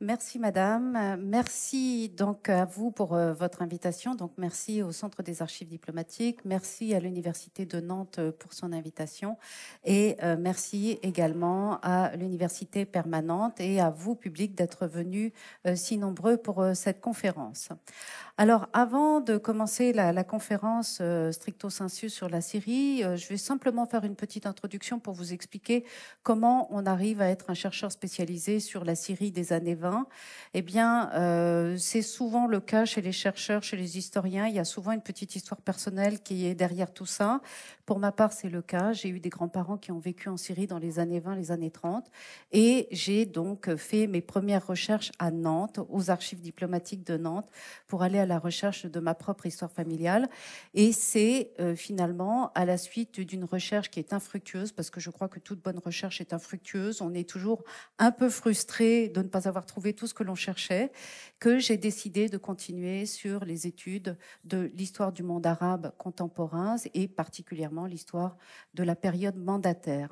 Merci Madame, euh, merci donc à vous pour euh, votre invitation. Donc merci au Centre des Archives diplomatiques, merci à l'Université de Nantes euh, pour son invitation et merci également à l'Université permanente et à vous public d'être venus si nombreux pour cette conférence. Alors, avant de commencer la, conférence euh, stricto sensu sur la Syrie, euh, je vais simplement faire une petite introduction pour vous expliquer comment on arrive à être un chercheur spécialisé sur la Syrie des années 20. Eh bien, euh, c'est souvent le cas chez les chercheurs, chez les historiens. Il y a souvent une petite histoire personnelle qui est derrière tout ça. Pour ma part, c'est le cas. J'ai eu des grands-parents qui ont vécu en Syrie dans les années 20, les années 30. Et j'ai donc fait mes premières recherches à Nantes, aux archives diplomatiques de Nantes, pour aller à la recherche de ma propre histoire familiale. Et c'est euh, finalement à la suite d'une recherche qui est infructueuse, parce que je crois que toute bonne recherche est infructueuse. On est toujours un peu frustré de ne pas avoir trouvé tout ce que l'on cherchait, que j'ai décidé de continuer sur les études de l'histoire du monde arabe contemporain et particulièrement l'histoire de la période mandataire.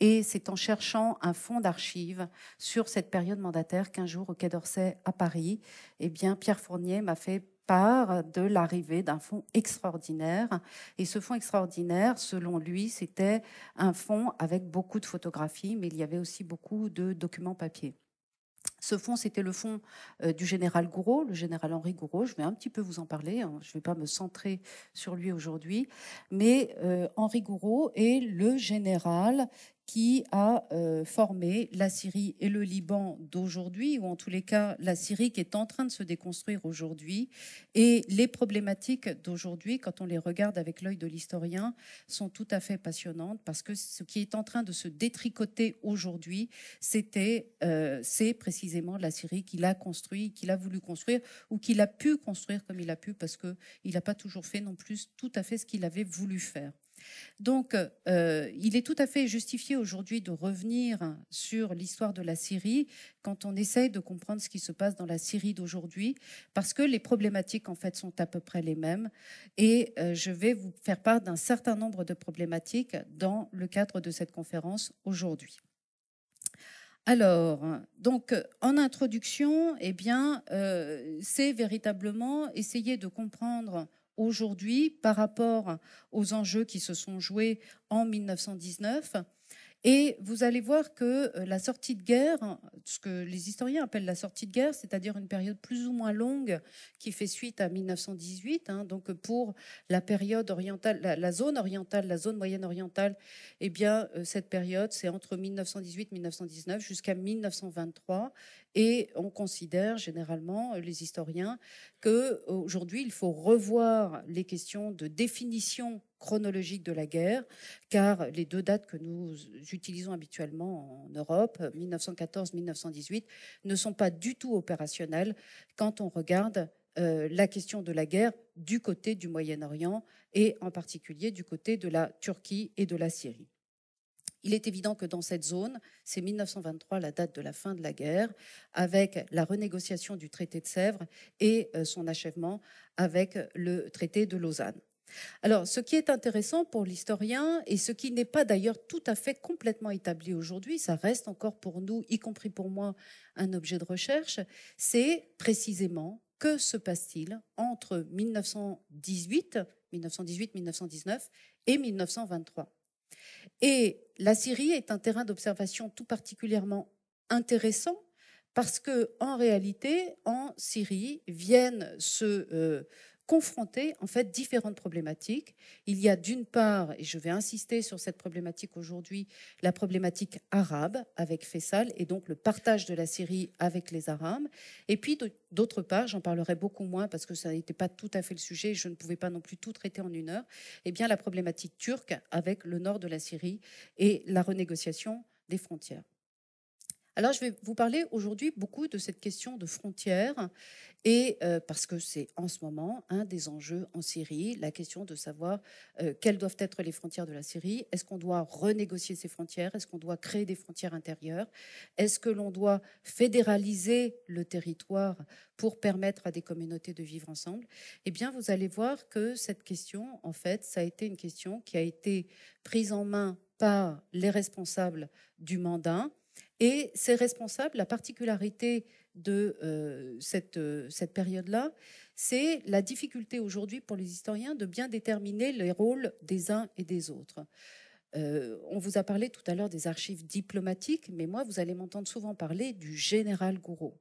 Et c'est en cherchant un fonds d'archives sur cette période mandataire qu'un jour au Quai d'Orsay à Paris, eh bien Pierre Fournier m'a fait part de l'arrivée d'un fonds extraordinaire. Et ce fonds extraordinaire, selon lui, c'était un fonds avec beaucoup de photographies, mais il y avait aussi beaucoup de documents papier. Ce fonds, c'était le fonds euh, du général Gouraud, le général Henri Gouraud. Je vais un petit peu vous en parler, hein. je ne vais pas me centrer sur lui aujourd'hui. Mais euh, Henri Gouraud est le général qui a euh, formé la Syrie et le Liban d'aujourd'hui, ou en tous les cas la Syrie qui est en train de se déconstruire aujourd'hui. Et les problématiques d'aujourd'hui, quand on les regarde avec l'œil de l'historien, sont tout à fait passionnantes parce que ce qui est en train de se détricoter aujourd'hui, c'était, euh, c'est précisément la Syrie qu'il a construit, qu'il a voulu construire, ou qu'il a pu construire comme il a pu, parce qu'il n'a pas toujours fait non plus tout à fait ce qu'il avait voulu faire. Donc, euh, il est tout à fait justifié aujourd'hui de revenir sur l'histoire de la Syrie quand on essaye de comprendre ce qui se passe dans la Syrie d'aujourd'hui, parce que les problématiques, en fait, sont à peu près les mêmes. Et euh, je vais vous faire part d'un certain nombre de problématiques dans le cadre de cette conférence aujourd'hui. Alors, donc, en introduction, eh bien, euh, c'est véritablement essayer de comprendre aujourd'hui par rapport aux enjeux qui se sont joués en 1919. Et vous allez voir que euh, la sortie de guerre, ce que les historiens appellent la sortie de guerre, c'est-à-dire une période plus ou moins longue qui fait suite à 1918, hein, donc pour la période orientale, la, zone orientale, la zone moyenne orientale, eh bien euh, cette période, c'est entre 1918 1919 jusqu'à 1923, et on considère généralement, euh, les historiens, qu'aujourd'hui, euh, il faut revoir les questions de définition chronologique de la guerre, car les deux dates que nous utilisons habituellement en Europe, 1914-1918, ne sont pas du tout opérationnelles quand on regarde euh, la question de la guerre du côté du Moyen-Orient et en particulier du côté de la Turquie et de la Syrie. Il est évident que dans cette zone, c'est 1923 la date de la fin de la guerre, avec la renégociation du traité de Sèvres et euh, son achèvement avec le traité de Lausanne. Alors, ce qui est intéressant pour l'historien, et ce qui n'est pas d'ailleurs tout à fait complètement établi aujourd'hui, ça reste encore pour nous, y compris pour moi, un objet de recherche, c'est précisément que se passe-t-il entre 1918, 1918-1919 et 1923. Et la Syrie est un terrain d'observation tout particulièrement intéressant parce que en réalité, en Syrie viennent se euh, confronter en fait différentes problématiques. Il y a d'une part, et je vais insister sur cette problématique aujourd'hui, la problématique arabe avec Fessal et donc le partage de la Syrie avec les Arabes. Et puis d'autre part, j'en parlerai beaucoup moins parce que ça n'était pas tout à fait le sujet, et je ne pouvais pas non plus tout traiter en une heure. Et eh bien la problématique turque avec le nord de la Syrie et la renégociation des frontières. Alors, je vais vous parler aujourd'hui beaucoup de cette question de frontières, et euh, parce que c'est en ce moment un des enjeux en Syrie, la question de savoir euh, quelles doivent être les frontières de la Syrie. Est-ce qu'on doit renégocier ces frontières Est-ce qu'on doit créer des frontières intérieures Est-ce que l'on doit fédéraliser le territoire pour permettre à des communautés de vivre ensemble Eh bien, vous allez voir que cette question, en fait, ça a été une question qui a été prise en main par les responsables du mandat et c'est responsable la particularité de euh, cette, euh, cette période-là, c'est la difficulté aujourd'hui pour les historiens de bien déterminer les rôles des uns et des autres. Euh, on vous a parlé tout à l'heure des archives diplomatiques, mais moi, vous allez m'entendre souvent parler du général Gouraud.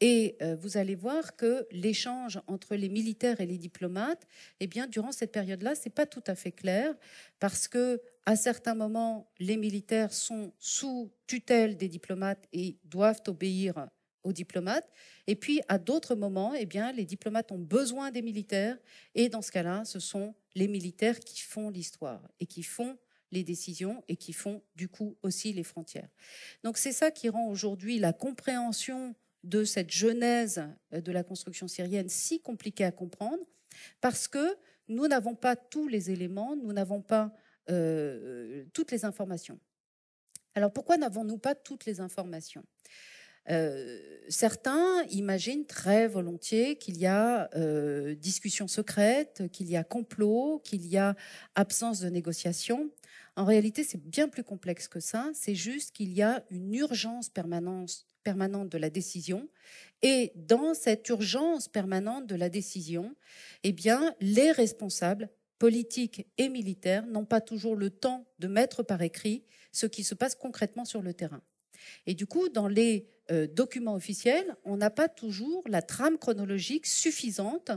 Et vous allez voir que l'échange entre les militaires et les diplomates, eh bien, durant cette période-là, c'est pas tout à fait clair parce que à certains moments, les militaires sont sous tutelle des diplomates et doivent obéir aux diplomates. Et puis, à d'autres moments, eh bien, les diplomates ont besoin des militaires. Et dans ce cas-là, ce sont les militaires qui font l'histoire et qui font les décisions et qui font du coup aussi les frontières. Donc c'est ça qui rend aujourd'hui la compréhension de cette genèse euh, de la construction syrienne si compliquée à comprendre, parce que nous n'avons pas tous les éléments, nous n'avons pas euh, toutes les informations. Alors pourquoi n'avons-nous pas toutes les informations euh, certains imaginent très volontiers qu'il y a euh, discussion secrète, qu'il y a complot, qu'il y a absence de négociation. En réalité, c'est bien plus complexe que ça. C'est juste qu'il y a une urgence permanente permanente de la décision. Et dans cette urgence permanente de la décision, eh bien, les responsables politiques et militaires n'ont pas toujours le temps de mettre par écrit ce qui se passe concrètement sur le terrain. Et du coup, dans les euh, documents officiels, on n'a pas toujours la trame chronologique suffisante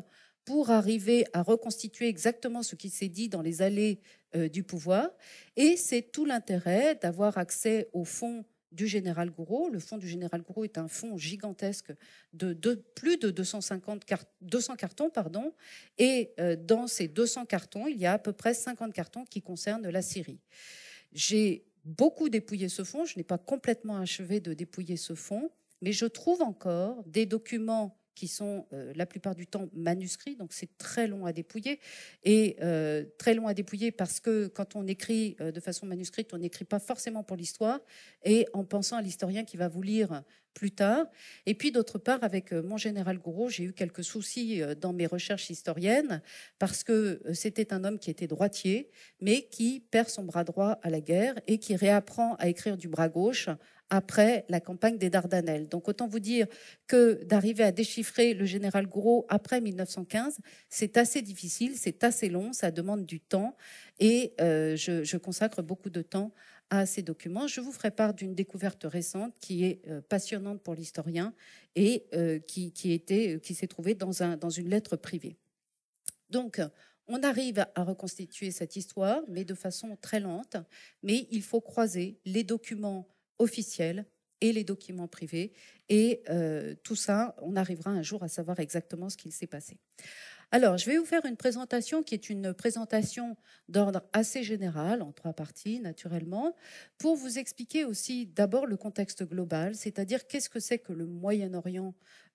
pour arriver à reconstituer exactement ce qui s'est dit dans les allées euh, du pouvoir. Et c'est tout l'intérêt d'avoir accès au fond du Général Gouraud. Le fonds du Général Gouraud est un fonds gigantesque de, plus de 250 200 cartons. Pardon, et euh, dans ces 200 cartons, il y a à peu près 50 cartons qui concernent la Syrie. J'ai beaucoup dépouillé ce fonds, je n'ai pas complètement achevé de dépouiller ce fonds, mais je trouve encore des documents qui sont euh, la plupart du temps manuscrits, donc c'est très long à dépouiller. Et euh, très long à dépouiller parce que quand on écrit euh, de façon manuscrite, on n'écrit pas forcément pour l'histoire et en pensant à l'historien qui va vous lire plus tard. Et puis d'autre part, avec mon général Gouraud, j'ai eu quelques soucis dans mes recherches historiennes parce que c'était un homme qui était droitier, mais qui perd son bras droit à la guerre et qui réapprend à écrire du bras gauche après la campagne des Dardanelles. Donc autant vous dire que d'arriver à déchiffrer le général Gouraud après 1915, c'est assez difficile, c'est assez long, ça demande du temps et euh, je, consacre beaucoup de temps à ces documents. Je vous ferai part d'une découverte récente qui est euh, passionnante pour l'historien et euh, qui, qui, était, qui s'est trouvée dans, un, dans une lettre privée. Donc, on arrive à reconstituer cette histoire, mais de façon très lente. Mais il faut croiser les documents officielles et les documents privés. Et euh, tout ça, on arrivera un jour à savoir exactement ce qu'il s'est passé. Alors, je vais vous faire une présentation qui est une présentation d'ordre assez général, en trois parties naturellement, pour vous expliquer aussi d'abord le contexte global, c'est-à-dire qu'est-ce que c'est que le Moyen-Orient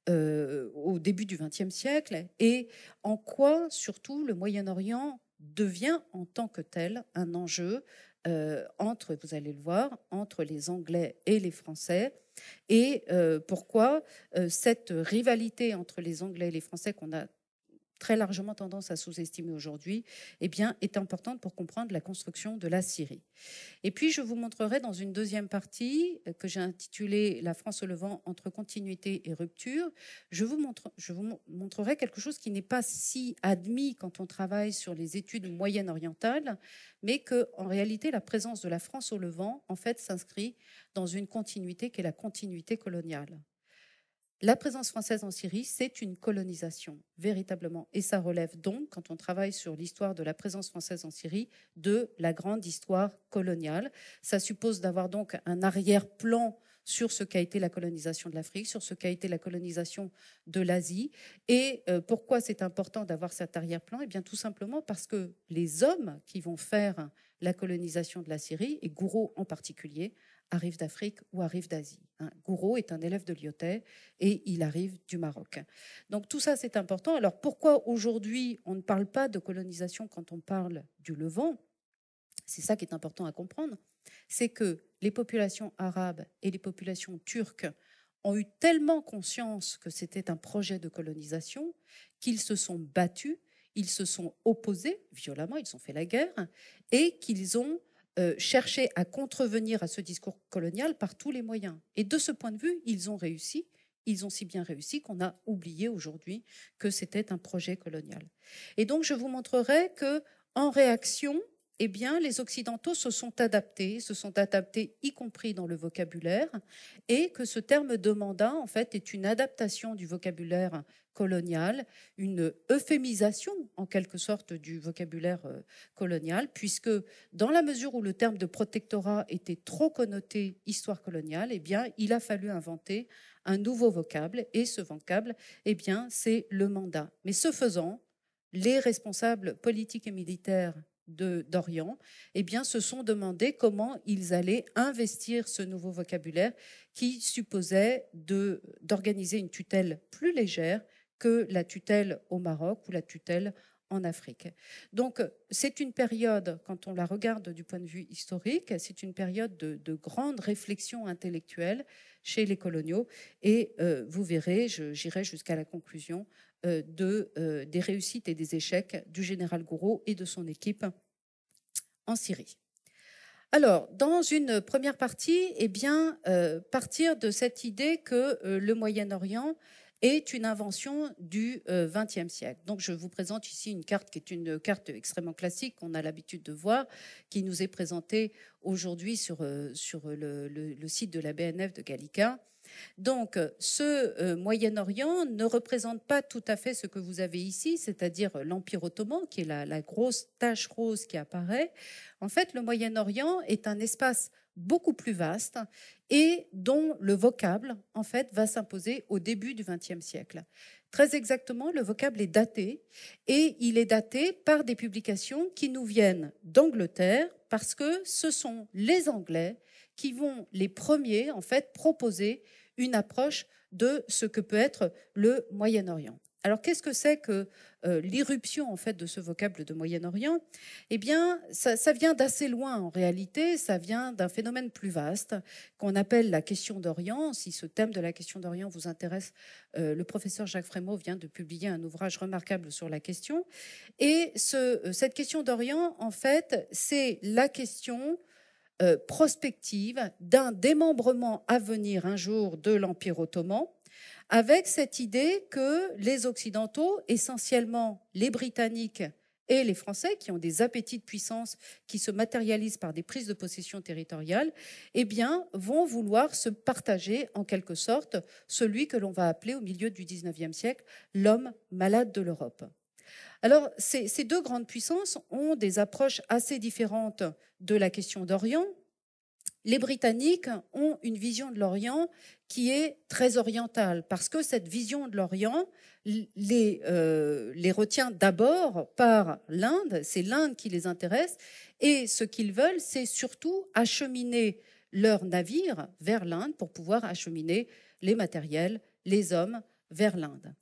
euh, au début du XXe siècle et en quoi surtout le Moyen-Orient devient en tant que tel un enjeu euh, entre, vous allez le voir, entre les Anglais et les Français. Et euh, pourquoi euh, cette rivalité entre les Anglais et les Français qu'on a très largement tendance à sous-estimer aujourd'hui, eh bien, est importante pour comprendre la construction de la Syrie. Et puis, je vous montrerai dans une deuxième partie euh, que j'ai intitulée La France au Levant entre continuité et rupture, je vous, montrerai quelque chose qui n'est pas si admis quand on travaille sur les études moyen-orientales, mais que, en réalité, la présence de la France au Levant, en fait, s'inscrit dans une continuité qui est la continuité coloniale. La présence française en Syrie, c'est une colonisation, véritablement. Et ça relève donc, quand on travaille sur l'histoire de la présence française en Syrie, de la grande histoire coloniale. Ça suppose d'avoir donc un arrière-plan sur ce qu'a été la colonisation de l'Afrique, sur ce qu'a été la colonisation de l'Asie. Et euh, pourquoi c'est important d'avoir cet arrière-plan Eh bien, tout simplement parce que les hommes qui vont faire la colonisation de la Syrie, et Gouraud en particulier, arrive d'Afrique ou arrive d'Asie. Hein. Gouraud est un élève de Lyotet et il arrive du Maroc. Donc tout ça, c'est important. Alors pourquoi aujourd'hui on ne parle pas de colonisation quand on parle du Levant C'est ça qui est important à comprendre. C'est que les populations arabes et les populations turques ont eu tellement conscience que c'était un projet de colonisation qu'ils se sont battus, ils se sont opposés violemment, ils ont fait la guerre et qu'ils ont euh, chercher à contrevenir à ce discours colonial par tous les moyens. Et de ce point de vue, ils ont réussi. Ils ont si bien réussi qu'on a oublié aujourd'hui que c'était un projet colonial. Et donc, je vous montrerai que, en réaction, eh bien, les Occidentaux se sont adaptés, se sont adaptés y compris dans le vocabulaire, et que ce terme de mandat, en fait, est une adaptation du vocabulaire colonial, une euphémisation, en quelque sorte, du vocabulaire euh, colonial, puisque dans la mesure où le terme de protectorat était trop connoté histoire coloniale, eh bien, il a fallu inventer un nouveau vocable, et ce vocable, eh bien, c'est le mandat. Mais ce faisant, les responsables politiques et militaires d'Orient, eh bien, se sont demandé comment ils allaient investir ce nouveau vocabulaire qui supposait d'organiser une tutelle plus légère que la tutelle au Maroc ou la tutelle en Afrique. Donc, c'est une période, quand on la regarde du point de vue historique, c'est une période de, grande réflexion intellectuelle chez les coloniaux. Et euh, vous verrez, j'irai jusqu'à la conclusion euh, de, euh, des réussites et des échecs du général Gouraud et de son équipe en Syrie. Alors, dans une première partie, eh bien, euh, partir de cette idée que le Moyen-Orient est une invention du XXe siècle. Donc, je vous présente ici une carte qui est une carte extrêmement classique qu'on a l'habitude de voir, qui nous est présentée aujourd'hui sur, le, site de la BNF de Gallica. Donc, euh, ce euh, Moyen-Orient ne représente pas tout à fait ce que vous avez ici, c'est-à-dire euh, l'Empire ottoman, qui est la, grosse tache rose qui apparaît. En fait, le Moyen-Orient est un espace beaucoup plus vaste et dont le vocable, en fait, va s'imposer au début du XXe siècle. Très exactement, le vocable est daté et il est daté par des publications qui nous viennent d'Angleterre parce que ce sont les Anglais qui vont les premiers, en fait, proposer une approche de ce que peut être le Moyen-Orient. Alors qu'est-ce que c'est que euh, l'irruption en fait de ce vocable de Moyen-Orient Eh bien, ça, vient d'assez loin en réalité. Ça vient d'un phénomène plus vaste qu'on appelle la question d'Orient. Si ce thème de la question d'Orient vous intéresse, euh, le professeur Jacques Frémaux vient de publier un ouvrage remarquable sur la question. Et euh, cette question d'Orient, en fait, c'est la question euh, prospective d'un démembrement à venir un jour de l'Empire ottoman, avec cette idée que les Occidentaux, essentiellement les Britanniques et les Français, qui ont des appétits de puissance qui se matérialisent par des prises de possession territoriales, eh bien, vont vouloir se partager en quelque sorte celui que l'on va appeler au milieu du XIXe siècle l'homme malade de l'Europe. Alors, ces, deux grandes puissances ont des approches assez différentes de la question d'Orient, les Britanniques ont une vision de l'Orient qui est très orientale, parce que cette vision de l'Orient les, euh, les retient d'abord par l'Inde, c'est l'Inde qui les intéresse, et ce qu'ils veulent, c'est surtout acheminer leurs navires vers l'Inde pour pouvoir acheminer les matériels, les hommes vers l'Inde.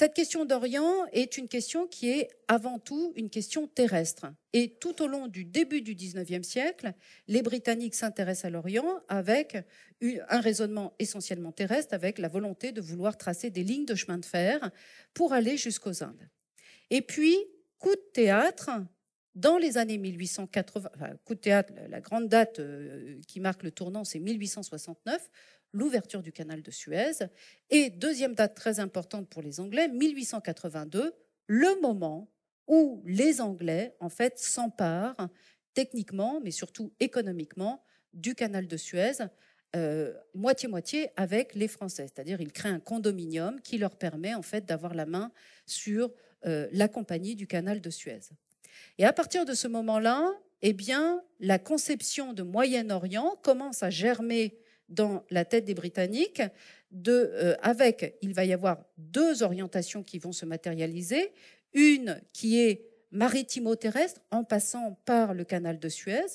Cette question d'Orient est une question qui est avant tout une question terrestre. Et tout au long du début du XIXe siècle, les Britanniques s'intéressent à l'Orient avec un raisonnement essentiellement terrestre, avec la volonté de vouloir tracer des lignes de chemin de fer pour aller jusqu'aux Indes. Et puis, coup de théâtre, dans les années 1880, coup de théâtre, la grande date euh, qui marque le tournant, c'est 1869, l'ouverture du canal de Suez. Et deuxième date très importante pour les Anglais, 1882, le moment où les Anglais, en fait, s'emparent techniquement, mais surtout économiquement, du canal de Suez, euh, moitié-moitié avec les Français. C'est-à-dire, ils créent un condominium qui leur permet, en fait, d'avoir la main sur euh, la compagnie du canal de Suez. Et à partir de ce moment-là, eh bien, la conception de Moyen-Orient commence à germer dans la tête des Britanniques, euh, avec, il va y avoir deux orientations qui vont se matérialiser, une qui est maritimo-terrestre en passant par le canal de Suez.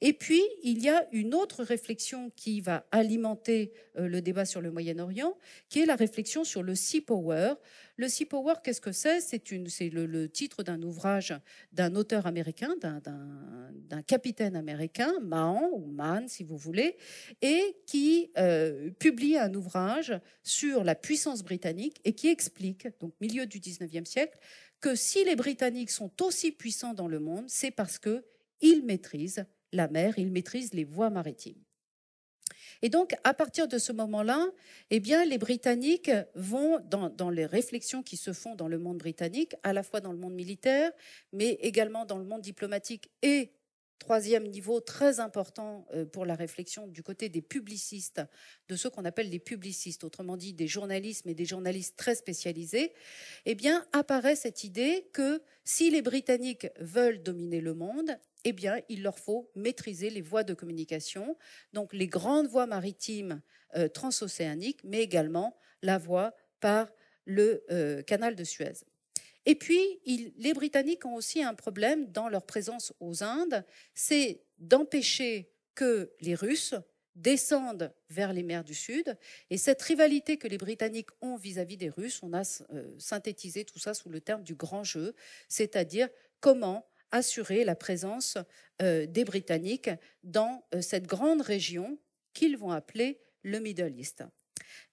Et puis, il y a une autre réflexion qui va alimenter euh, le débat sur le Moyen-Orient, qui est la réflexion sur le Sea Power. Le Sea Power, qu'est-ce que c'est C'est le, titre d'un ouvrage d'un auteur américain, d'un capitaine américain, Mahan ou Mann, si vous voulez, et qui euh, publie un ouvrage sur la puissance britannique et qui explique, donc milieu du 19e siècle, que si les Britanniques sont aussi puissants dans le monde, c'est parce qu'ils maîtrisent la mer, ils maîtrisent les voies maritimes. Et donc, à partir de ce moment-là, eh bien, les Britanniques vont, dans, dans, les réflexions qui se font dans le monde britannique, à la fois dans le monde militaire, mais également dans le monde diplomatique et Troisième niveau très important euh, pour la réflexion du côté des publicistes, de ceux qu'on appelle des publicistes, autrement dit des journalistes, mais des journalistes très spécialisés, eh bien, apparaît cette idée que si les Britanniques veulent dominer le monde, eh bien, il leur faut maîtriser les voies de communication, donc les grandes voies maritimes euh, transocéaniques, mais également la voie par le euh, canal de Suez. Et puis, les Britanniques ont aussi un problème dans leur présence aux Indes, c'est d'empêcher que les Russes descendent vers les mers du Sud. Et cette rivalité que les Britanniques ont vis à -vis des Russes, on a euh, synthétisé tout ça sous le terme du grand jeu, c'est-à-dire comment assurer la présence euh, des Britanniques dans euh, cette grande région qu'ils vont appeler le Middle East.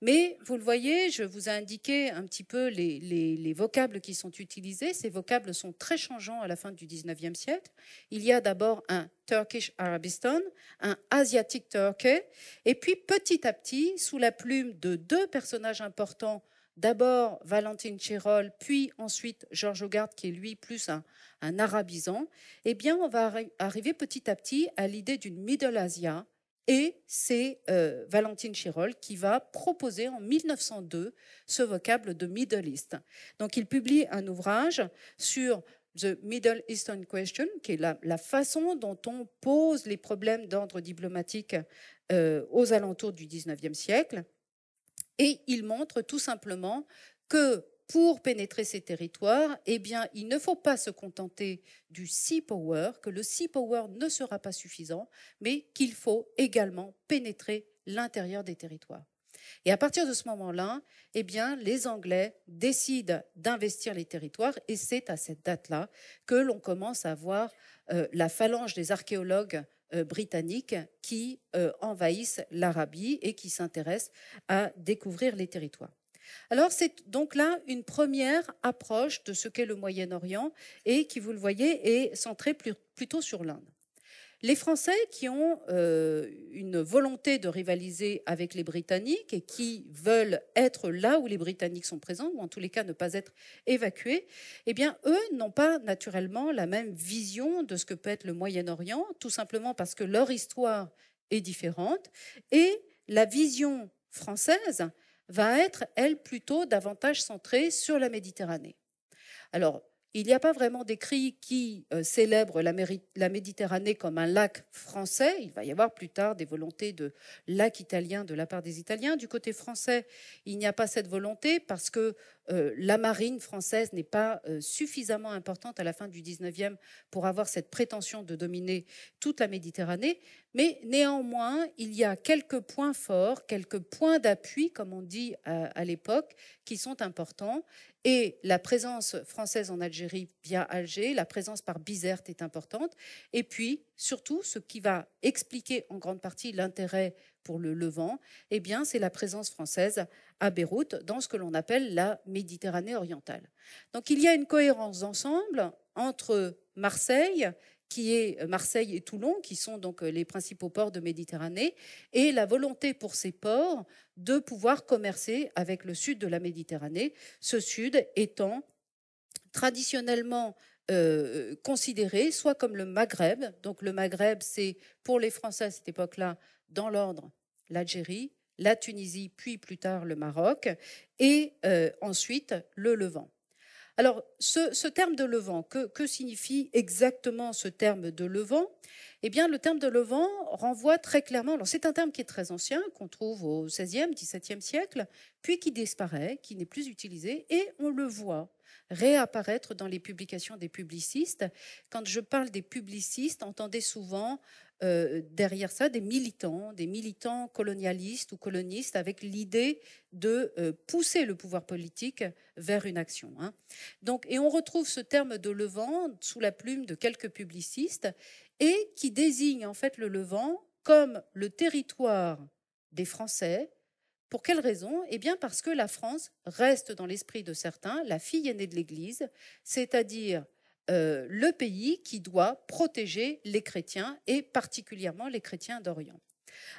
Mais vous le voyez, je vous ai indiqué un petit peu les, vocables qui sont utilisés. Ces vocables sont très changeants à la fin du 19e siècle. Il y a d'abord un Turkish Arabistan, un Asiatique Turkey, et puis petit à petit, sous la plume de deux personnages importants, d'abord Valentine Chérol, puis ensuite Georges Hogarth, qui est lui plus un, arabisant, eh bien, on va arriver petit à petit à l'idée d'une Middle Asia, et c'est euh, Valentine Chirol qui va proposer en 1902 ce vocable de Middle East. Donc il publie un ouvrage sur The Middle Eastern Question, qui est la, façon dont on pose les problèmes d'ordre diplomatique euh, aux alentours du 19e siècle. Et il montre tout simplement que pour pénétrer ces territoires, eh bien, il ne faut pas se contenter du sea power, que le sea power ne sera pas suffisant, mais qu'il faut également pénétrer l'intérieur des territoires. Et à partir de ce moment-là, eh bien, les Anglais décident d'investir les territoires et c'est à cette date-là que l'on commence à voir euh, la phalange des archéologues euh, britanniques qui euh, envahissent l'Arabie et qui s'intéressent à découvrir les territoires. Alors c'est donc là une première approche de ce qu'est le Moyen-Orient et qui, vous le voyez, est centrée plutôt sur l'Inde. Les Français qui ont euh, une volonté de rivaliser avec les Britanniques et qui veulent être là où les Britanniques sont présents, ou en tous les cas ne pas être évacués, eh bien, eux n'ont pas naturellement la même vision de ce que peut être le Moyen-Orient, tout simplement parce que leur histoire est différente et la vision française va être, elle, plutôt davantage centrée sur la Méditerranée. Alors, il n'y a pas vraiment d'écrit qui euh, célèbre la, Méditerranée comme un lac français. Il va y avoir plus tard des volontés de lac italien de la part des Italiens. Du côté français, il n'y a pas cette volonté parce que euh, la marine française n'est pas euh, suffisamment importante à la fin du 19e pour avoir cette prétention de dominer toute la Méditerranée. Mais néanmoins, il y a quelques points forts, quelques points d'appui, comme on dit euh, à, l'époque, qui sont importants. Et la présence française en Algérie via Alger, la présence par Bizerte est importante. Et puis, surtout, ce qui va expliquer en grande partie l'intérêt pour le Levant, eh bien, c'est la présence française à Beyrouth dans ce que l'on appelle la Méditerranée orientale. Donc, il y a une cohérence d'ensemble entre Marseille, qui est euh, Marseille et Toulon, qui sont donc euh, les principaux ports de Méditerranée, et la volonté pour ces ports de pouvoir commercer avec le sud de la Méditerranée, ce sud étant traditionnellement euh, considéré soit comme le Maghreb, donc le Maghreb c'est pour les Français à cette époque-là, dans l'ordre, l'Algérie, la Tunisie, puis plus tard le Maroc, et ensuite le Levant. Alors, ce, terme de Levant, que, signifie exactement ce terme de Levant Eh bien, le terme de Levant renvoie très clairement. Alors, c'est un terme qui est très ancien, qu'on trouve au XVIe, XVIIe siècle, puis qui disparaît, qui n'est plus utilisé, et on le voit réapparaître dans les publications des publicistes. Quand je parle des publicistes, entendez souvent euh, derrière ça des militants, des militants colonialistes ou colonistes, avec l'idée de euh, pousser le pouvoir politique vers une action. Hein. Donc, et on retrouve ce terme de Levant sous la plume de quelques publicistes, et qui désigne en fait le Levant comme le territoire des Français, pour quelle raison Eh bien parce que la France reste dans l'esprit de certains la fille aînée de l'Église, c'est-à-dire euh, le pays qui doit protéger les chrétiens et particulièrement les chrétiens d'Orient.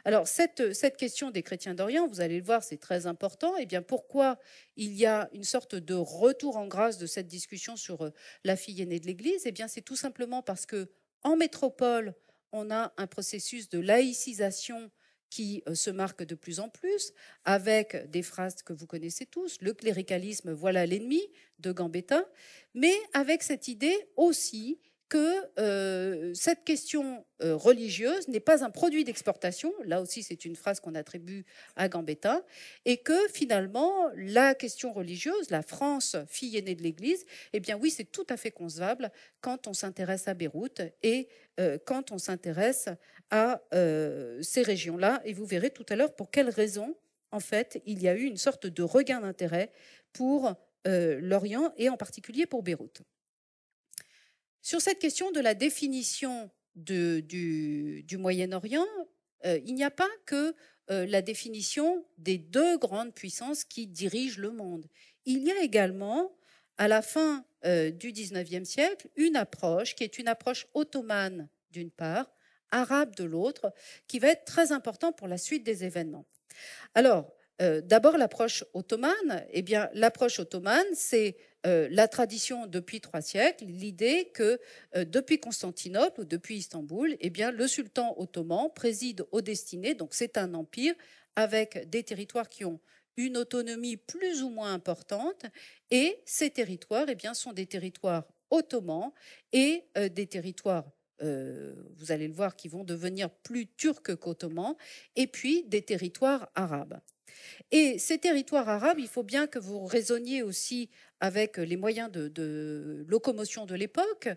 Alors cette, cette, question des chrétiens d'Orient, vous allez le voir, c'est très important. Et eh bien pourquoi il y a une sorte de retour en grâce de cette discussion sur euh, la fille aînée de l'Église Et eh bien c'est tout simplement parce que en métropole, on a un processus de laïcisation qui euh, se marque de plus en plus, avec des phrases que vous connaissez tous, le cléricalisme, voilà l'ennemi de Gambetta, mais avec cette idée aussi que euh, cette question euh, religieuse n'est pas un produit d'exportation, là aussi c'est une phrase qu'on attribue à Gambetta, et que finalement la question religieuse, la France, fille aînée de l'Église, eh bien oui c'est tout à fait concevable quand on s'intéresse à Beyrouth et quand on s'intéresse à euh, ces régions-là. Et vous verrez tout à l'heure pour quelles raisons, en fait, il y a eu une sorte de regain d'intérêt pour euh, l'Orient et en particulier pour Beyrouth. Sur cette question de la définition du, Moyen-Orient, euh, il n'y a pas que la définition des deux grandes puissances qui dirigent le monde. Il y a également, à la fin du XIXe siècle, une approche qui est une approche ottomane d'une part, arabe de l'autre, qui va être très important pour la suite des événements. Alors, euh, d'abord l'approche ottomane. Eh bien, l'approche ottomane, c'est euh, la tradition depuis trois siècles, l'idée que euh, depuis Constantinople ou depuis Istanbul, eh bien, le sultan ottoman préside aux destinées, donc c'est un empire avec des territoires qui ont une autonomie plus ou moins importante, et ces territoires eh bien, sont des territoires ottomans et des territoires euh, vous allez le voir, qui vont devenir plus turcs qu'ottomans, et puis des territoires arabes. Et ces territoires arabes, il faut bien que vous raisonniez aussi avec les moyens de, locomotion de l'époque.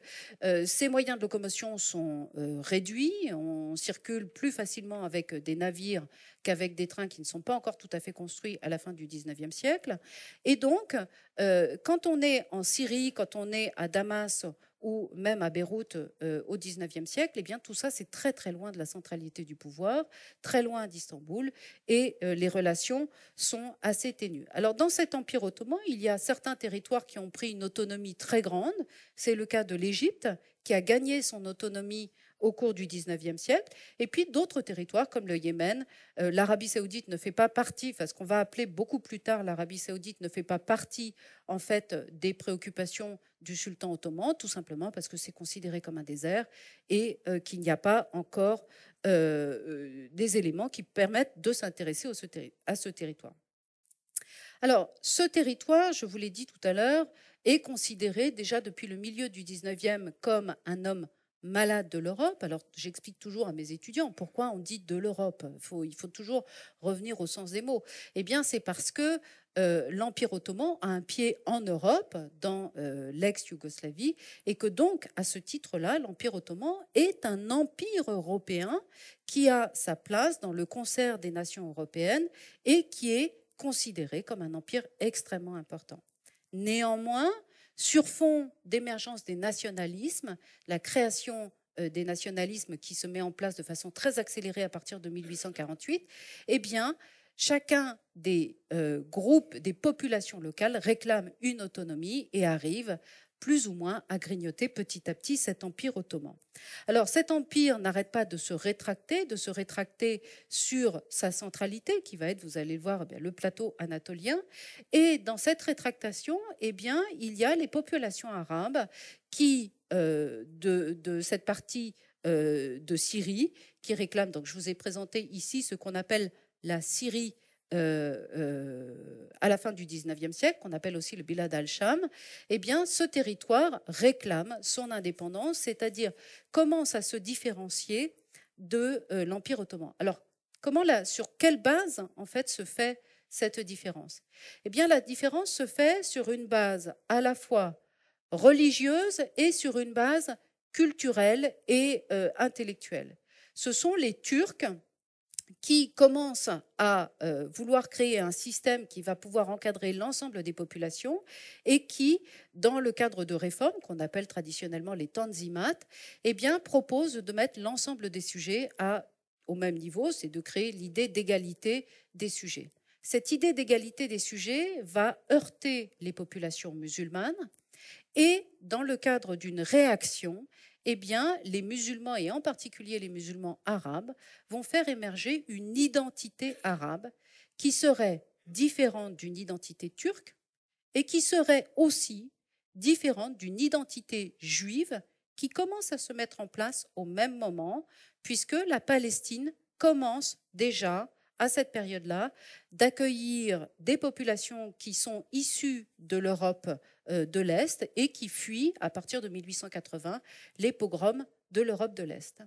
Euh, ces moyens de locomotion sont euh, réduits, on circule plus facilement avec des navires qu'avec des trains qui ne sont pas encore tout à fait construits à la fin du 19e siècle. Et donc, quand on est en Syrie, quand on est à Damas, ou même à Beyrouth euh, au au XIXe siècle, et eh bien tout ça c'est très très loin de la centralité du pouvoir, très loin d'Istanbul, et euh, les relations sont assez ténues. Alors dans cet empire ottoman, il y a certains territoires qui ont pris une autonomie très grande. C'est le cas de l'Égypte qui a gagné son autonomie au cours du 19e siècle, et puis d'autres territoires comme le Yémen. Euh, L'Arabie saoudite ne fait pas partie, enfin ce qu'on va appeler beaucoup plus tard l'Arabie saoudite ne fait pas partie en fait des préoccupations du sultan ottoman, tout simplement parce que c'est considéré comme un désert et euh, qu'il n'y a pas encore euh, des éléments qui permettent de s'intéresser à ce territoire. Alors, ce territoire, je vous l'ai dit tout à l'heure, est considéré déjà depuis le milieu du 19e comme un homme malade de l'Europe. Alors j'explique toujours à mes étudiants pourquoi on dit de l'Europe. Il faut, toujours revenir au sens des mots. Eh bien, c'est parce que euh, l'Empire ottoman a un pied en Europe, dans euh, l'ex-Yougoslavie, et que donc, à ce titre-là, l'Empire ottoman est un empire européen qui a sa place dans le concert des nations européennes et qui est considéré comme un empire extrêmement important. Néanmoins, sur fond d'émergence des nationalismes, la création euh, des nationalismes qui se met en place de façon très accélérée à partir de 1848, eh bien, chacun des euh, groupes, des populations locales réclame une autonomie et arrive plus ou moins à grignoter petit à petit cet empire ottoman. Alors cet empire n'arrête pas de se rétracter, de se rétracter sur sa centralité qui va être, vous allez le voir, eh le plateau anatolien. Et dans cette rétractation, eh bien, il y a les populations arabes qui, euh, de, cette partie euh, de Syrie, qui réclament, donc je vous ai présenté ici ce qu'on appelle la Syrie euh, euh, à la fin du XIXe siècle, qu'on appelle aussi le Bilad al-Sham, eh bien, ce territoire réclame son indépendance, c'est-à-dire commence à se différencier de euh, l'Empire ottoman. Alors, comment sur quelle base, en fait, se fait cette différence Eh bien, la différence se fait sur une base à la fois religieuse et sur une base culturelle et intellectuelle. Ce sont les Turcs qui commence à euh, vouloir créer un système qui va pouvoir encadrer l'ensemble des populations et qui, dans le cadre de réformes qu'on appelle traditionnellement les tanzimat, eh bien, propose de mettre l'ensemble des sujets à, au même niveau, c'est de créer l'idée d'égalité des sujets. Cette idée d'égalité des sujets va heurter les populations musulmanes et, dans le cadre d'une réaction, eh bien, les musulmans, et en particulier les musulmans arabes, vont faire émerger une identité arabe qui serait différente d'une identité turque et qui serait aussi différente d'une identité juive qui commence à se mettre en place au même moment, puisque la Palestine commence déjà à cette période-là d'accueillir des populations qui sont issues de l'Europe euh, de l'Est et qui fuit, à partir de 1880, les pogroms de l'Europe de l'Est.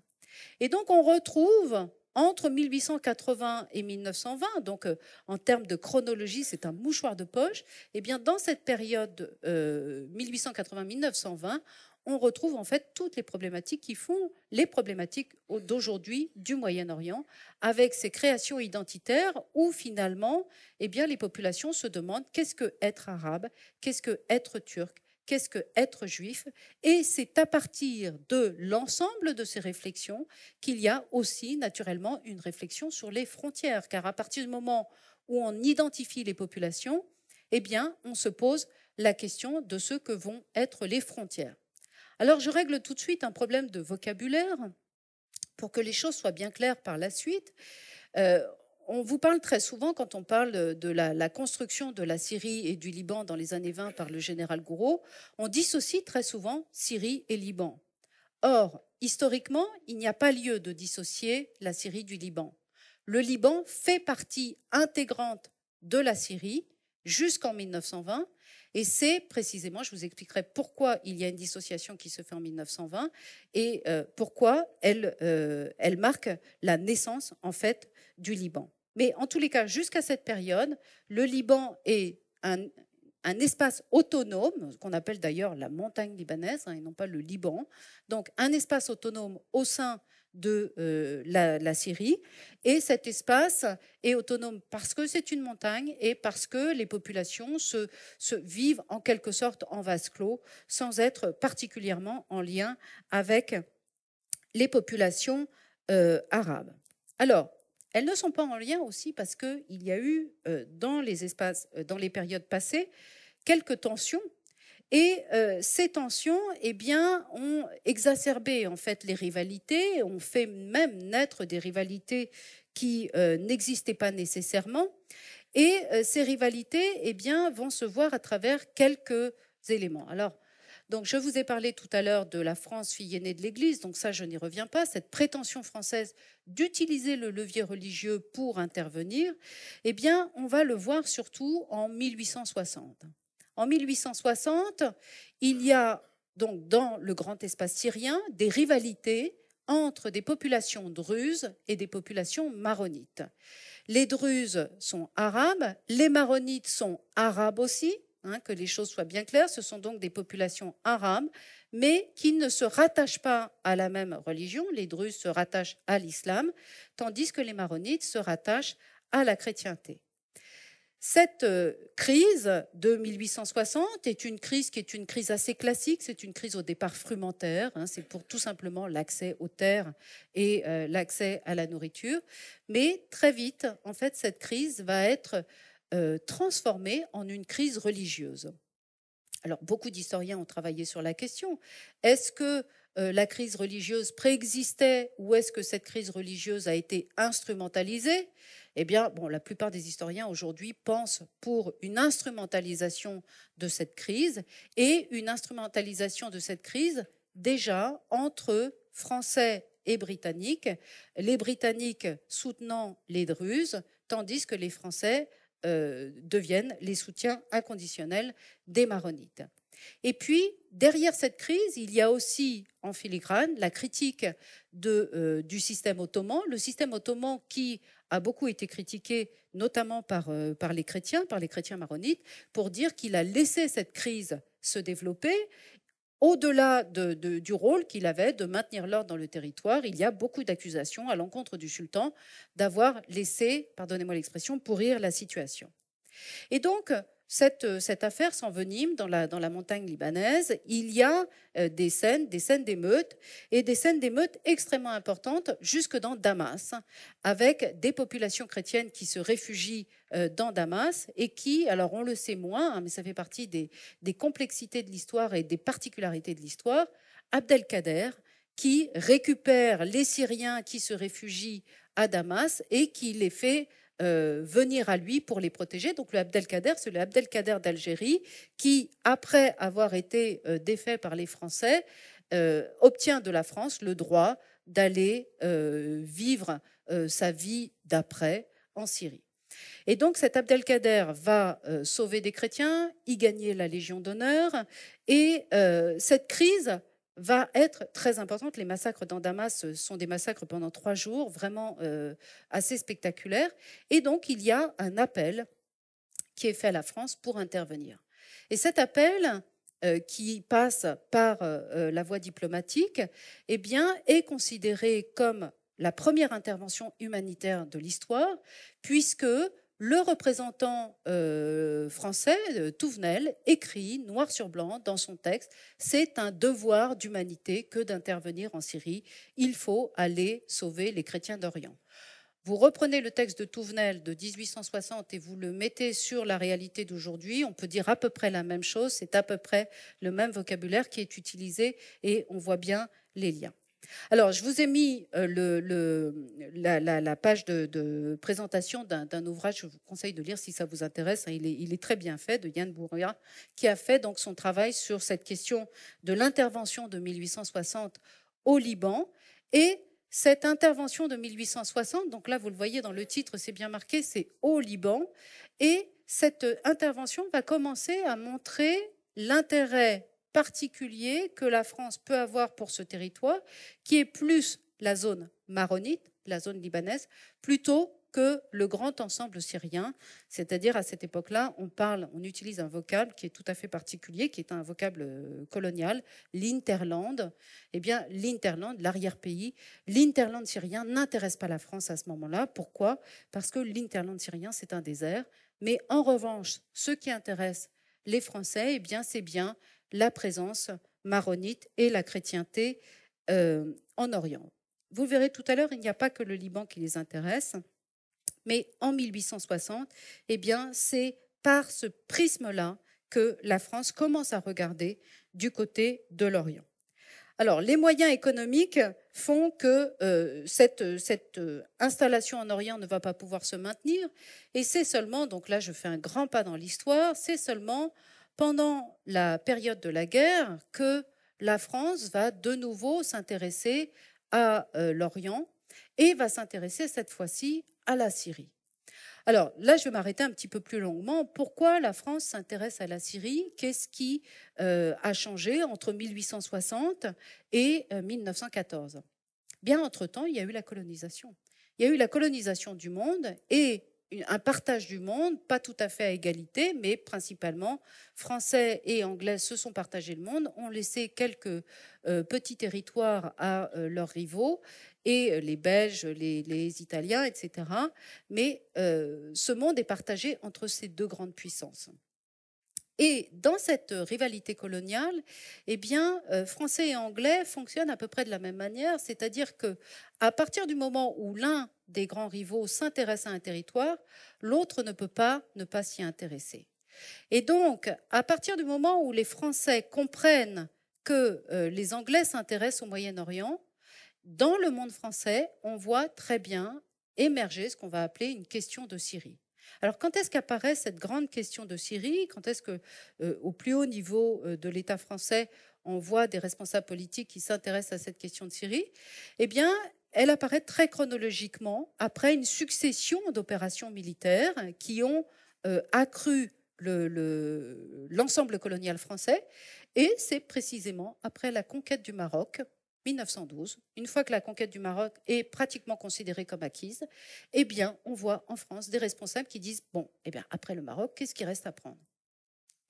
Et donc on retrouve entre 1880 et 1920, donc euh, en termes de chronologie, c'est un mouchoir de poche, et eh bien dans cette période 1880-1920, euh, on retrouve en fait toutes les problématiques qui font les problématiques d'aujourd'hui du Moyen-Orient, avec ces créations identitaires où finalement, eh bien, les populations se demandent qu'est-ce que être arabe, qu'est-ce que être turc, qu'est-ce que être juif Et c'est à partir de l'ensemble de ces réflexions qu'il y a aussi naturellement une réflexion sur les frontières, car à partir du moment où on identifie les populations, eh bien, on se pose la question de ce que vont être les frontières. Alors je règle tout de suite un problème de vocabulaire pour que les choses soient bien claires par la suite. Euh, on vous parle très souvent, quand on parle de la, la, construction de la Syrie et du Liban dans les années 20 par le général Gouraud, on dissocie très souvent Syrie et Liban. Or, historiquement, il n'y a pas lieu de dissocier la Syrie du Liban. Le Liban fait partie intégrante de la Syrie jusqu'en 1920 et c'est précisément, je vous expliquerai pourquoi il y a une dissociation qui se fait en 1920 et euh, pourquoi elle, euh, elle marque la naissance en fait du Liban. Mais en tous les cas, jusqu'à cette période, le Liban est un, espace autonome, qu'on appelle d'ailleurs la montagne libanaise hein, et non pas le Liban. Donc un espace autonome au sein de euh, la, Syrie. Et cet espace est autonome parce que c'est une montagne et parce que les populations se, vivent en quelque sorte en vase clos, sans être particulièrement en lien avec les populations euh, arabes. Alors, elles ne sont pas en lien aussi parce qu'il y a eu euh, dans les espaces, dans les périodes passées, quelques tensions et euh, ces tensions, eh bien, ont exacerbé en fait les rivalités, ont fait même naître des rivalités qui euh, n'existaient pas nécessairement. Et euh, ces rivalités, eh bien, vont se voir à travers quelques éléments. Alors, donc, je vous ai parlé tout à l'heure de la France fille aînée de l'Église, donc ça, je n'y reviens pas. Cette prétention française d'utiliser le levier religieux pour intervenir, eh bien, on va le voir surtout en 1860. En 1860, il y a donc dans le grand espace syrien des rivalités entre des populations druzes et des populations maronites. Les druzes sont arabes, les maronites sont arabes aussi, hein, que les choses soient bien claires, ce sont donc des populations arabes, mais qui ne se rattachent pas à la même religion. Les druzes se rattachent à l'islam, tandis que les maronites se rattachent à la chrétienté. Cette euh, crise de 1860 est une crise qui est une crise assez classique, c'est une crise au départ frumentaire, hein. c'est pour tout simplement l'accès aux terres et euh, l'accès à la nourriture. Mais très vite, en fait, cette crise va être euh, transformée en une crise religieuse. Alors, beaucoup d'historiens ont travaillé sur la question. Est-ce que la crise religieuse préexistait ou est-ce que cette crise religieuse a été instrumentalisée eh bien, bon, la plupart des historiens aujourd'hui pensent pour une instrumentalisation de cette crise et une instrumentalisation de cette crise déjà entre Français et Britanniques, les Britanniques soutenant les Druzes, tandis que les Français euh, deviennent les soutiens inconditionnels des Maronites. Et puis, derrière cette crise, il y a aussi, en filigrane, la critique de, euh, du système ottoman, le système ottoman qui, a beaucoup été critiqué, notamment euh, par, les chrétiens, par les chrétiens maronites, pour dire qu'il a laissé cette crise se développer. Au-delà du rôle qu'il avait de maintenir l'ordre dans le territoire, il y a beaucoup d'accusations à l'encontre du sultan d'avoir laissé, pardonnez-moi l'expression, pourrir la situation. Et donc, euh, cette, affaire s'envenime dans la, dans la montagne libanaise. Il y a euh, des scènes, des scènes d'émeutes, et des scènes d'émeutes extrêmement importantes jusque dans Damas, avec des populations chrétiennes qui se réfugient euh, dans Damas et qui, alors on le sait moins, hein, mais ça fait partie des, complexités de l'histoire et des particularités de l'histoire, Abdelkader, qui récupère les Syriens qui se réfugient à Damas et qui les fait euh, venir à lui pour les protéger. Donc le Abdelkader, c'est le Abdelkader d'Algérie qui, après avoir été euh, défait par les Français, euh, obtient de la France le droit d'aller vivre sa vie d'après en Syrie. Et donc cet Abdelkader va sauver des chrétiens, y gagner la Légion d'honneur, et cette crise va être très importante. Les massacres dans Damas euh, sont des massacres pendant trois jours, vraiment euh, assez spectaculaires. Et donc, il y a un appel qui est fait à la France pour intervenir. Et cet appel, euh, qui passe par la voie diplomatique, eh bien, est considéré comme la première intervention humanitaire de l'histoire, puisque le représentant euh, français, euh, Touvenel, écrit noir sur blanc dans son texte C'est un devoir d'humanité que d'intervenir en Syrie. Il faut aller sauver les chrétiens d'Orient. Vous reprenez le texte de Touvenel de 1860 et vous le mettez sur la réalité d'aujourd'hui, on peut dire à peu près la même chose, c'est à peu près le même vocabulaire qui est utilisé et on voit bien les liens. Alors, je vous ai mis euh, la, page de, présentation d'un ouvrage je vous conseille de lire si ça vous intéresse. Hein. Il est, très bien fait, de Yann Bourria, qui a fait donc son travail sur cette question de l'intervention de 1860 au Liban et cette intervention de 1860. Donc là, vous le voyez dans le titre, c'est bien marqué, c'est au Liban. Et cette intervention va commencer à montrer l'intérêt particulier que la France peut avoir pour ce territoire, qui est plus la zone maronite, la zone libanaise, plutôt que le grand ensemble syrien. C'est-à-dire, à cette époque-là, on parle, on utilise un vocable qui est tout à fait particulier, qui est un vocable euh, colonial, l'interland. Eh bien, l'interland, l'arrière-pays, l'interland syrien n'intéresse pas la France à ce moment-là. Pourquoi Parce que l'interland syrien, c'est un désert. Mais en revanche, ce qui intéresse les Français, eh bien, c'est bien la présence maronite et la chrétienté euh, en Orient. Vous verrez tout à l'heure, il n'y a pas que le Liban qui les intéresse, mais en 1860, eh bien, c'est par ce prisme-là que la France commence à regarder du côté de l'Orient. Alors, les moyens économiques font que euh, cette, cette, euh, installation en Orient ne va pas pouvoir se maintenir, et c'est seulement, donc là je fais un grand pas dans l'histoire, c'est seulement pendant la période de la guerre que la France va de nouveau s'intéresser à euh, l'Orient et va s'intéresser cette fois-ci à la Syrie. Alors là, je vais m'arrêter un petit peu plus longuement. Pourquoi la France s'intéresse à la Syrie Qu'est-ce qui euh, a changé entre 1860 et 1914 euh, Bien, entre-temps, il y a eu la colonisation. Il y a eu la colonisation du monde et un partage du monde, pas tout à fait à égalité, mais principalement Français et Anglais se sont partagés le monde, ont laissé quelques euh, petits territoires à euh, leurs rivaux, et euh, les Belges, les, Italiens, etc. Mais ce monde est partagé entre ces deux grandes puissances. Et dans cette rivalité coloniale, eh bien, Français et Anglais fonctionnent à peu près de la même manière, c'est-à-dire que à partir du moment où l'un des grands rivaux s'intéressent à un territoire, l'autre ne peut pas ne pas s'y intéresser. Et donc, à partir du moment où les Français comprennent que euh, les Anglais s'intéressent au Moyen-Orient, dans le monde français, on voit très bien émerger ce qu'on va appeler une question de Syrie. Alors quand est-ce qu'apparaît cette grande question de Syrie Quand est-ce que, euh, au plus haut niveau euh, de l'État français, on voit des responsables politiques qui s'intéressent à cette question de Syrie Eh bien, elle apparaît très chronologiquement après une succession d'opérations militaires qui ont euh, accru l'ensemble colonial français. Et c'est précisément après la conquête du Maroc, 1912, une fois que la conquête du Maroc est pratiquement considérée comme acquise, eh bien, on voit en France des responsables qui disent, bon, eh bien, après le Maroc, qu'est-ce qui reste à prendre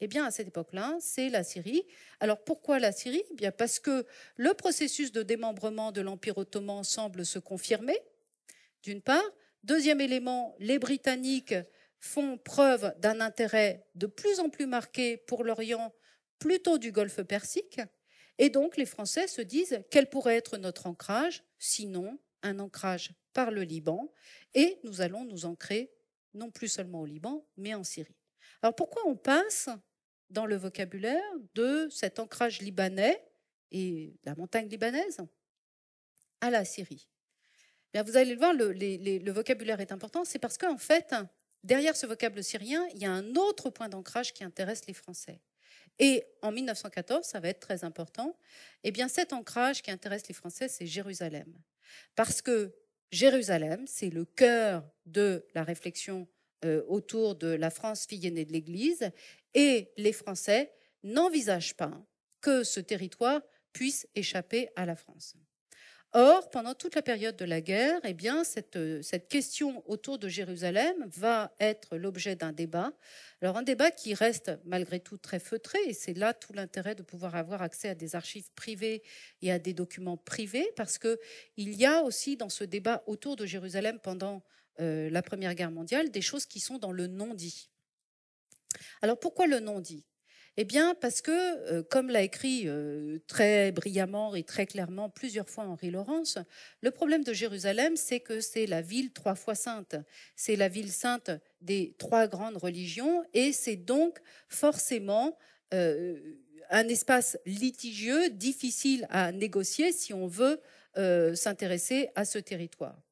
eh bien, à cette époque-là, c'est la Syrie. Alors pourquoi la Syrie eh bien Parce que le processus de démembrement de l'Empire ottoman semble se confirmer, d'une part. Deuxième élément, les Britanniques font preuve d'un intérêt de plus en plus marqué pour l'Orient, plutôt du Golfe Persique. Et donc les Français se disent quel pourrait être notre ancrage, sinon un ancrage par le Liban, et nous allons nous ancrer non plus seulement au Liban, mais en Syrie. Alors pourquoi on passe dans le vocabulaire de cet ancrage libanais et la montagne libanaise à la Syrie. Bien, vous allez le voir, le, vocabulaire est important, c'est parce qu'en fait, derrière ce vocable syrien, il y a un autre point d'ancrage qui intéresse les Français. Et en 1914, ça va être très important, et eh bien cet ancrage qui intéresse les Français, c'est Jérusalem. Parce que Jérusalem, c'est le cœur de la réflexion euh, autour de la France fille aînée de l'Église, et les Français n'envisagent pas que ce territoire puisse échapper à la France. Or, pendant toute la période de la guerre, eh bien, cette, cette question autour de Jérusalem va être l'objet d'un débat. Alors, un débat qui reste malgré tout très feutré, et c'est là tout l'intérêt de pouvoir avoir accès à des archives privées et à des documents privés, parce qu'il y a aussi dans ce débat autour de Jérusalem pendant euh, la Première Guerre mondiale, des choses qui sont dans le non-dit. Alors pourquoi le non-dit Eh bien parce que, euh, comme l'a écrit euh, très brillamment et très clairement plusieurs fois Henri Laurence, le problème de Jérusalem, c'est que c'est la ville trois fois sainte. C'est la ville sainte des trois grandes religions et c'est donc forcément un espace litigieux, difficile à négocier si on veut s'intéresser à ce territoire.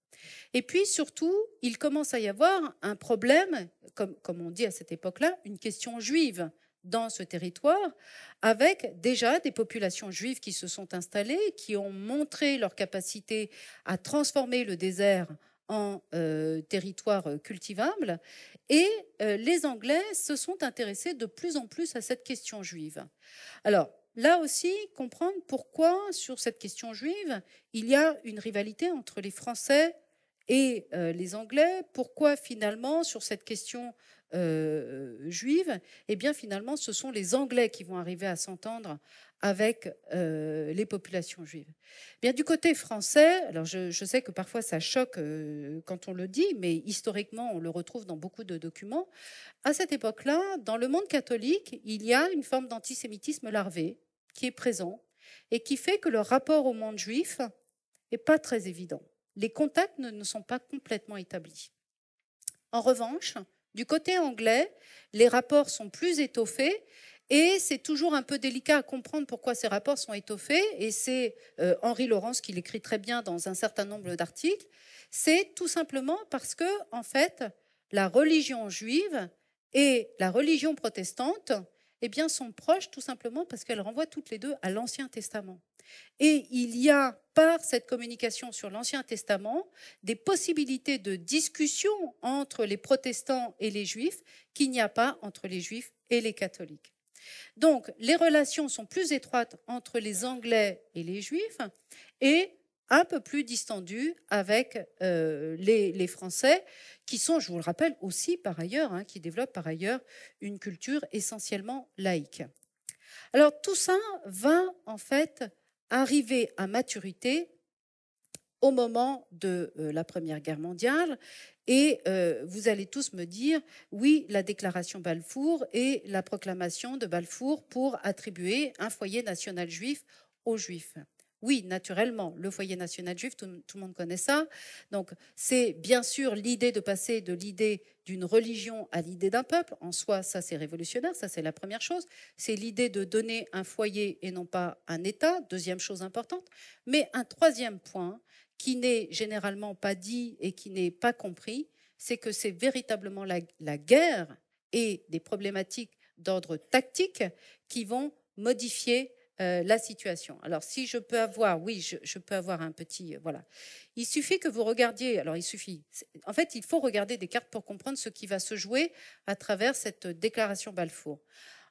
Et puis surtout, il commence à y avoir un problème, comme, on dit à cette époque-là, une question juive dans ce territoire, avec déjà des populations juives qui se sont installées, qui ont montré leur capacité à transformer le désert en euh, territoire cultivable. Et euh, les Anglais se sont intéressés de plus en plus à cette question juive. Alors, là aussi, comprendre pourquoi, sur cette question juive, il y a une rivalité entre les Français et les Anglais, pourquoi finalement sur cette question juive, eh bien finalement ce sont les Anglais qui vont arriver à s'entendre avec les populations juives. bien du côté français, alors je, sais que parfois ça choque quand on le dit, mais historiquement on le retrouve dans beaucoup de documents. À cette époque-là, dans le monde catholique, il y a une forme d'antisémitisme larvé qui est présent et qui fait que le rapport au monde juif n'est pas très évident les contacts ne, sont pas complètement établis. En revanche, du côté anglais, les rapports sont plus étoffés et c'est toujours un peu délicat à comprendre pourquoi ces rapports sont étoffés. Et c'est euh, Henri Laurence qui l'écrit très bien dans un certain nombre d'articles. C'est tout simplement parce que, en fait, la religion juive et la religion protestante eh bien, sont proches tout simplement parce qu'elles renvoient toutes les deux à l'Ancien Testament. Et il y a par cette communication sur l'Ancien Testament des possibilités de discussion entre les protestants et les juifs qu'il n'y a pas entre les juifs et les catholiques. Donc les relations sont plus étroites entre les Anglais et les juifs et un peu plus distendues avec euh, les, Français, qui sont, je vous le rappelle aussi par ailleurs, hein, qui développent par ailleurs une culture essentiellement laïque. Alors tout ça va en fait Arriver à maturité au moment de euh, la Première Guerre mondiale. Et euh, vous allez tous me dire, oui, la déclaration Balfour et la proclamation de Balfour pour attribuer un foyer national juif aux juifs. Oui, naturellement, le foyer national juif, tout, le monde connaît ça. Donc, c'est bien sûr l'idée de passer de l'idée d'une religion à l'idée d'un peuple. En soi, ça, c'est révolutionnaire, ça, c'est la première chose. C'est l'idée de donner un foyer et non pas un État, deuxième chose importante. Mais un troisième point qui n'est généralement pas dit et qui n'est pas compris, c'est que c'est véritablement la guerre et des problématiques d'ordre tactique qui vont modifier euh, la situation. Alors si je peux avoir, oui, je, peux avoir un petit, euh, voilà. Il suffit que vous regardiez. Alors il suffit. En fait, il faut regarder des cartes pour comprendre ce qui va se jouer à travers cette déclaration Balfour.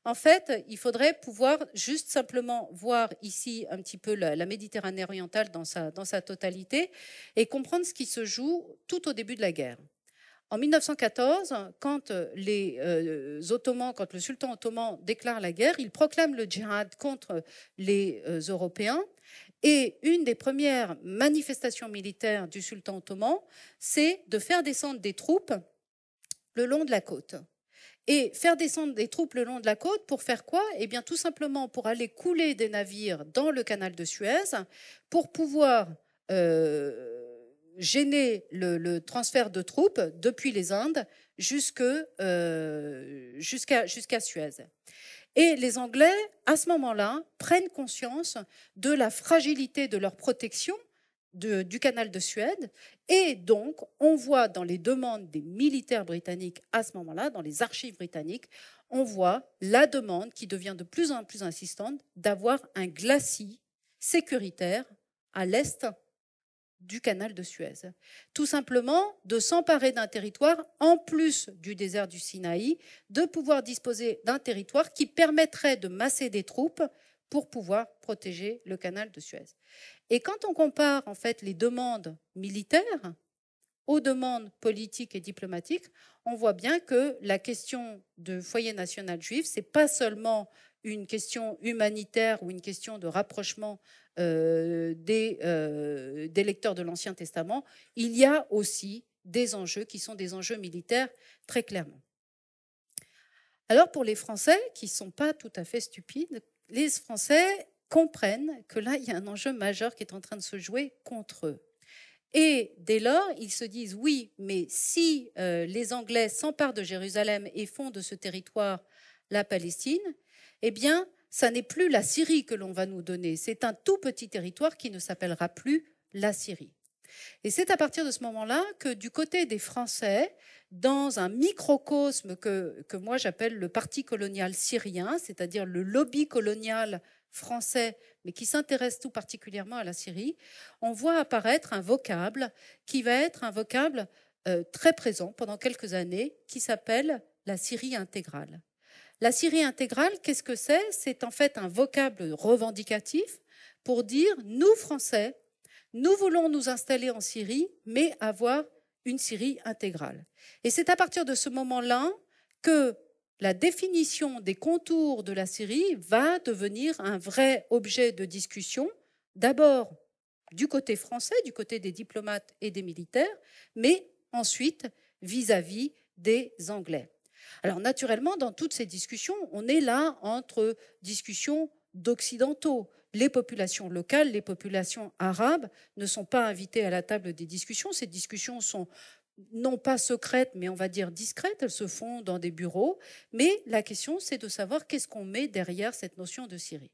En fait, il faudrait pouvoir juste simplement voir ici un petit peu la, Méditerranée orientale dans sa totalité et comprendre ce qui se joue tout au début de la guerre. En 1914, quand euh, les euh, Ottomans, quand le sultan ottoman déclare la guerre, il proclame le djihad contre les euh, Européens. Et une des premières manifestations militaires du sultan ottoman, c'est de faire descendre des troupes le long de la côte. Et faire descendre des troupes le long de la côte pour faire quoi Eh bien, tout simplement pour aller couler des navires dans le canal de Suez, pour pouvoir gêner le, transfert de troupes depuis les Indes euh, jusqu'à Suez. Et les Anglais, à ce moment-là, prennent conscience de la fragilité de leur protection du canal de Suède. Et donc, on voit dans les demandes des militaires britanniques à ce moment-là, dans les archives britanniques, on voit la demande qui devient de plus en plus insistante d'avoir un glacis sécuritaire à l'est du canal de Suez. Tout simplement de s'emparer d'un territoire, en plus du désert du Sinaï, de pouvoir disposer d'un territoire qui permettrait de masser des troupes pour pouvoir protéger le canal de Suez. Et quand on compare en fait les demandes militaires aux demandes politiques et diplomatiques, on voit bien que la question de foyer national juif, n'est pas seulement une question humanitaire ou une question de rapprochement euh, des, euh, des, lecteurs de l'Ancien Testament, il y a aussi des enjeux qui sont des enjeux militaires très clairement. Alors pour les Français, qui ne sont pas tout à fait stupides, les Français comprennent que là, il y a un enjeu majeur qui est en train de se jouer contre eux. Et dès lors, ils se disent, oui, mais si euh, les Anglais s'emparent de Jérusalem et font de ce territoire la Palestine, eh bien, ça n'est plus la Syrie que l'on va nous donner. C'est un tout petit territoire qui ne s'appellera plus la Syrie. Et c'est à partir de ce moment-là que du côté des Français, dans un microcosme que, moi j'appelle le parti colonial syrien, c'est-à-dire le lobby colonial français, mais qui s'intéresse tout particulièrement à la Syrie, on voit apparaître un vocable qui va être un vocable euh, très présent pendant quelques années, qui s'appelle la Syrie intégrale. La Syrie intégrale, qu'est-ce que c'est C'est en fait un vocable revendicatif pour dire nous, Français, nous voulons nous installer en Syrie, mais avoir une Syrie intégrale. Et c'est à partir de ce moment-là que la définition des contours de la Syrie va devenir un vrai objet de discussion, d'abord du côté français, du côté des diplomates et des militaires, mais ensuite vis-à-vis des Anglais. Alors naturellement, dans toutes ces discussions, on est là entre discussions d'occidentaux. Les populations locales, les populations arabes ne sont pas invitées à la table des discussions. Ces discussions sont non pas secrètes, mais on va dire discrètes, elles se font dans des bureaux. Mais la question, c'est de savoir qu'est-ce qu'on met derrière cette notion de Syrie.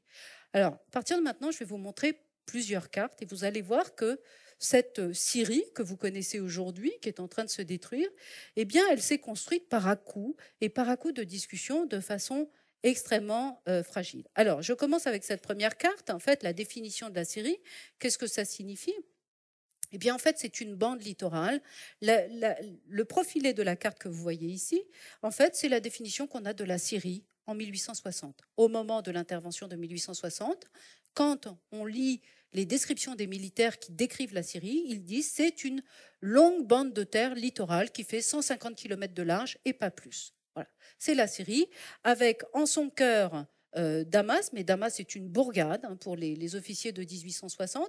Alors, à partir de maintenant, je vais vous montrer plusieurs cartes et vous allez voir que cette euh, Syrie que vous connaissez aujourd'hui, qui est en train de se détruire, eh bien, elle s'est construite par à-coup et par à-coup de discussions de façon extrêmement euh, fragile. Alors, je commence avec cette première carte, en fait, la définition de la Syrie. Qu'est-ce que ça signifie eh bien, en fait, c'est une bande littorale. le profilé de la carte que vous voyez ici, en fait, c'est la définition qu'on a de la Syrie en 1860. Au moment de l'intervention de 1860, quand on lit les descriptions des militaires qui décrivent la Syrie, ils disent c'est une longue bande de terre littorale qui fait 150 km de large et pas plus. Voilà. C'est la Syrie, avec en son cœur euh, Damas, mais Damas est une bourgade hein, pour les, officiers de 1860.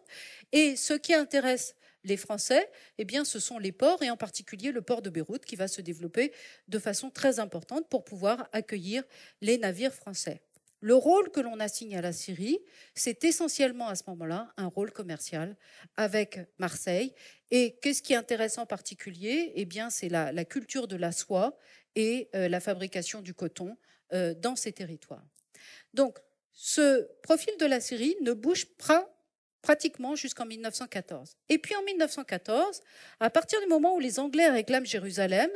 Et ce qui intéresse les Français, eh bien, ce sont les ports, et en particulier le port de Beyrouth, qui va se développer de façon très importante pour pouvoir accueillir les navires français. Le rôle que l'on assigne à la Syrie, c'est essentiellement à ce moment-là un rôle commercial avec Marseille. Et qu'est-ce qui intéresse en particulier Eh bien, c'est la, culture de la soie et euh, la fabrication du coton euh, dans ces territoires. Donc, ce profil de la Syrie ne bouge pas pratiquement jusqu'en 1914. Et puis en 1914, à partir du moment où les Anglais réclament Jérusalem,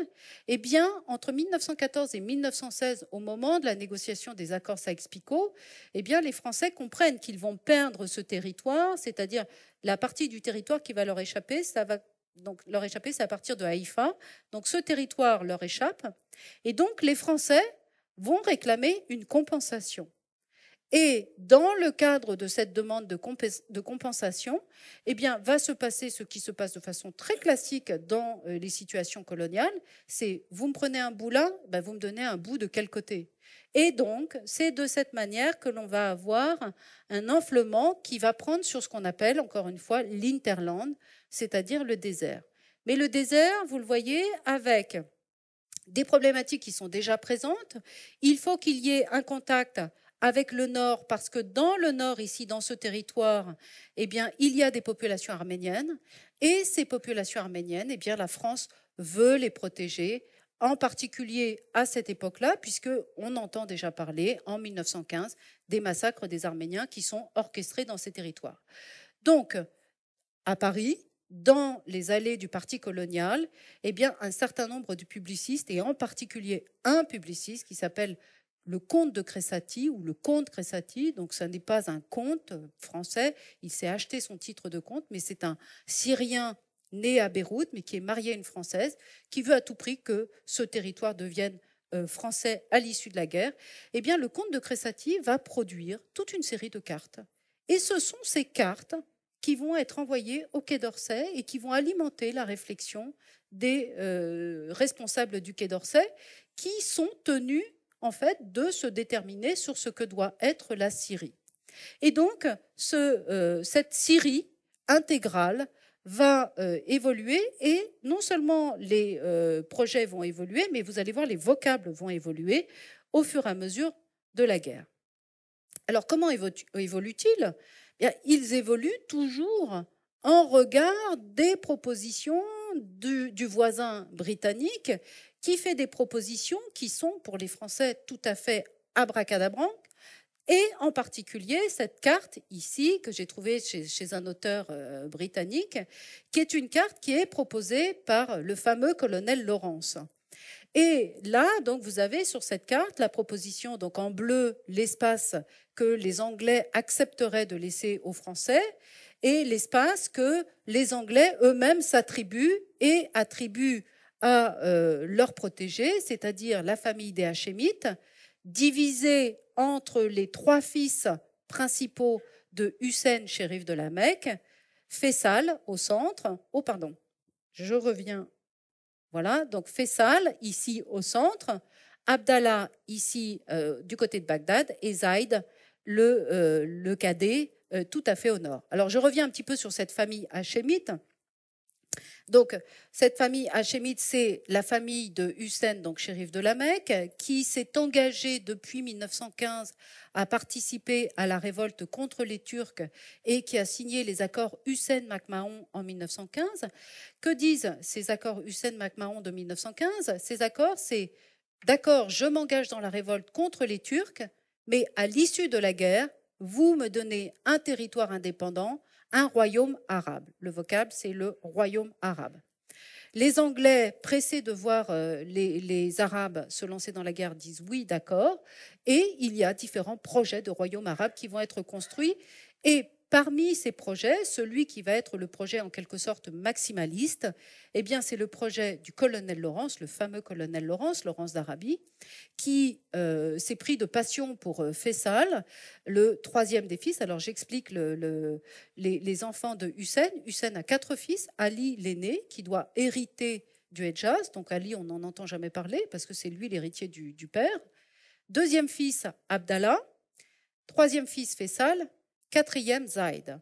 eh bien, entre 1914 et 1916, au moment de la négociation des accords Sykes-Picot, eh bien, les Français comprennent qu'ils vont perdre ce territoire, c'est-à-dire la partie du territoire qui va leur échapper, ça va donc leur échapper, c'est à partir de Haïfa. Donc ce territoire leur échappe. Et donc les Français vont réclamer une compensation. Et dans le cadre de cette demande de, compensation, eh bien, va se passer ce qui se passe de façon très classique dans euh, les situations coloniales, c'est vous me prenez un bout là, ben, vous me donnez un bout de quel côté. Et donc, c'est de cette manière que l'on va avoir un enflement qui va prendre sur ce qu'on appelle, encore une fois, l'interland, c'est-à-dire le désert. Mais le désert, vous le voyez, avec des problématiques qui sont déjà présentes, il faut qu'il y ait un contact avec le nord, parce que dans le nord, ici, dans ce territoire, eh bien, il y a des populations arméniennes, et ces populations arméniennes, eh bien, la France veut les protéger, en particulier à cette époque-là, puisque on entend déjà parler, en 1915, des massacres des Arméniens qui sont orchestrés dans ces territoires. Donc, à Paris, dans les allées du parti colonial, eh bien, un certain nombre de publicistes, et en particulier un publiciste qui s'appelle le comte de Cressati ou le comte Cressati. Donc, ce n'est pas un comte français. Il s'est acheté son titre de comte, mais c'est un Syrien né à Beyrouth, mais qui est marié à une Française, qui veut à tout prix que ce territoire devienne euh, français à l'issue de la guerre. Eh bien, le comte de Cressati va produire toute une série de cartes. Et ce sont ces cartes qui vont être envoyées au Quai d'Orsay et qui vont alimenter la réflexion des euh, responsables du Quai d'Orsay, qui sont tenus en fait, de se déterminer sur ce que doit être la Syrie. Et donc, euh, cette Syrie intégrale va euh, évoluer et non seulement les euh, projets vont évoluer, mais vous allez voir, les vocables vont évoluer au fur et à mesure de la guerre. Alors, comment évoluent-ils eh Ils évoluent toujours en regard des propositions du voisin britannique qui fait des propositions qui sont pour les Français tout à fait abracadabrantes. Et en particulier cette carte ici que j'ai trouvée chez, un auteur euh, britannique, qui est une carte qui est proposée par le fameux colonel Lawrence. Et là, donc, vous avez sur cette carte la proposition, donc en bleu, l'espace que les Anglais accepteraient de laisser aux Français et l'espace que les Anglais eux-mêmes s'attribuent et attribuent à euh, leur protéger, c'est-à-dire la famille des Hachémites, divisée entre les trois fils principaux de Hussein, shérif de la Mecque, Fessal au centre, oh pardon, je reviens, voilà, donc Fessal ici au centre, Abdallah ici euh, du côté de Bagdad et Zaïd le, euh, le cadet tout à fait au nord. Alors je reviens un petit peu sur cette famille hachémite. Donc, cette famille hachémite, c'est la famille de Hussein, donc shérif de la Mecque, qui s'est engagée depuis 1915 à participer à la révolte contre les Turcs et qui a signé les accords Hussein-MacMahon en 1915. Que disent ces accords Hussein-MacMahon de 1915 Ces accords, c'est d'accord, je m'engage dans la révolte contre les Turcs, mais à l'issue de la guerre, vous me donnez un territoire indépendant un royaume arabe. Le vocable, c'est le royaume arabe. Les Anglais, pressés de voir euh, les, Arabes se lancer dans la guerre, disent oui, d'accord. Et il y a différents projets de royaume arabe qui vont être construits. Et parmi ces projets, celui qui va être le projet en quelque sorte maximaliste, eh bien, c'est le projet du colonel Laurence, le fameux colonel Laurence, Laurence d'Arabie, qui euh, s'est pris de passion pour euh, Faisal, Fessal, le troisième des fils. Alors, j'explique les, enfants de Hussein. Hussein a quatre fils. Ali, l'aîné, qui doit hériter du Hedjaz. Donc, Ali, on n'en entend jamais parler parce que c'est lui l'héritier du, du père. Deuxième fils, Abdallah. Troisième fils, Fessal. Quatrième Zaïd.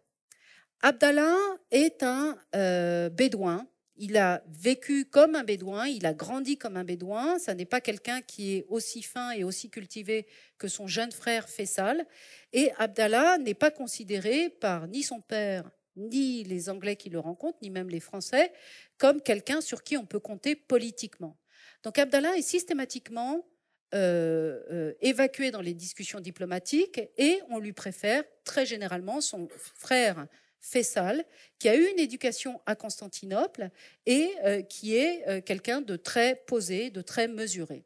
Abdallah est un euh, bédouin. Il a vécu comme un bédouin, il a grandi comme un bédouin. Ce n'est pas quelqu'un qui est aussi fin et aussi cultivé que son jeune frère Fessal. Et Abdallah n'est pas considéré par ni son père, ni les Anglais qui le rencontrent, ni même les Français, comme quelqu'un sur qui on peut compter politiquement. Donc Abdallah est systématiquement euh, euh, évacué dans les discussions diplomatiques et on lui préfère très généralement son frère Fessal, qui a eu une éducation à Constantinople et euh, qui est quelqu'un de très posé, de très mesuré.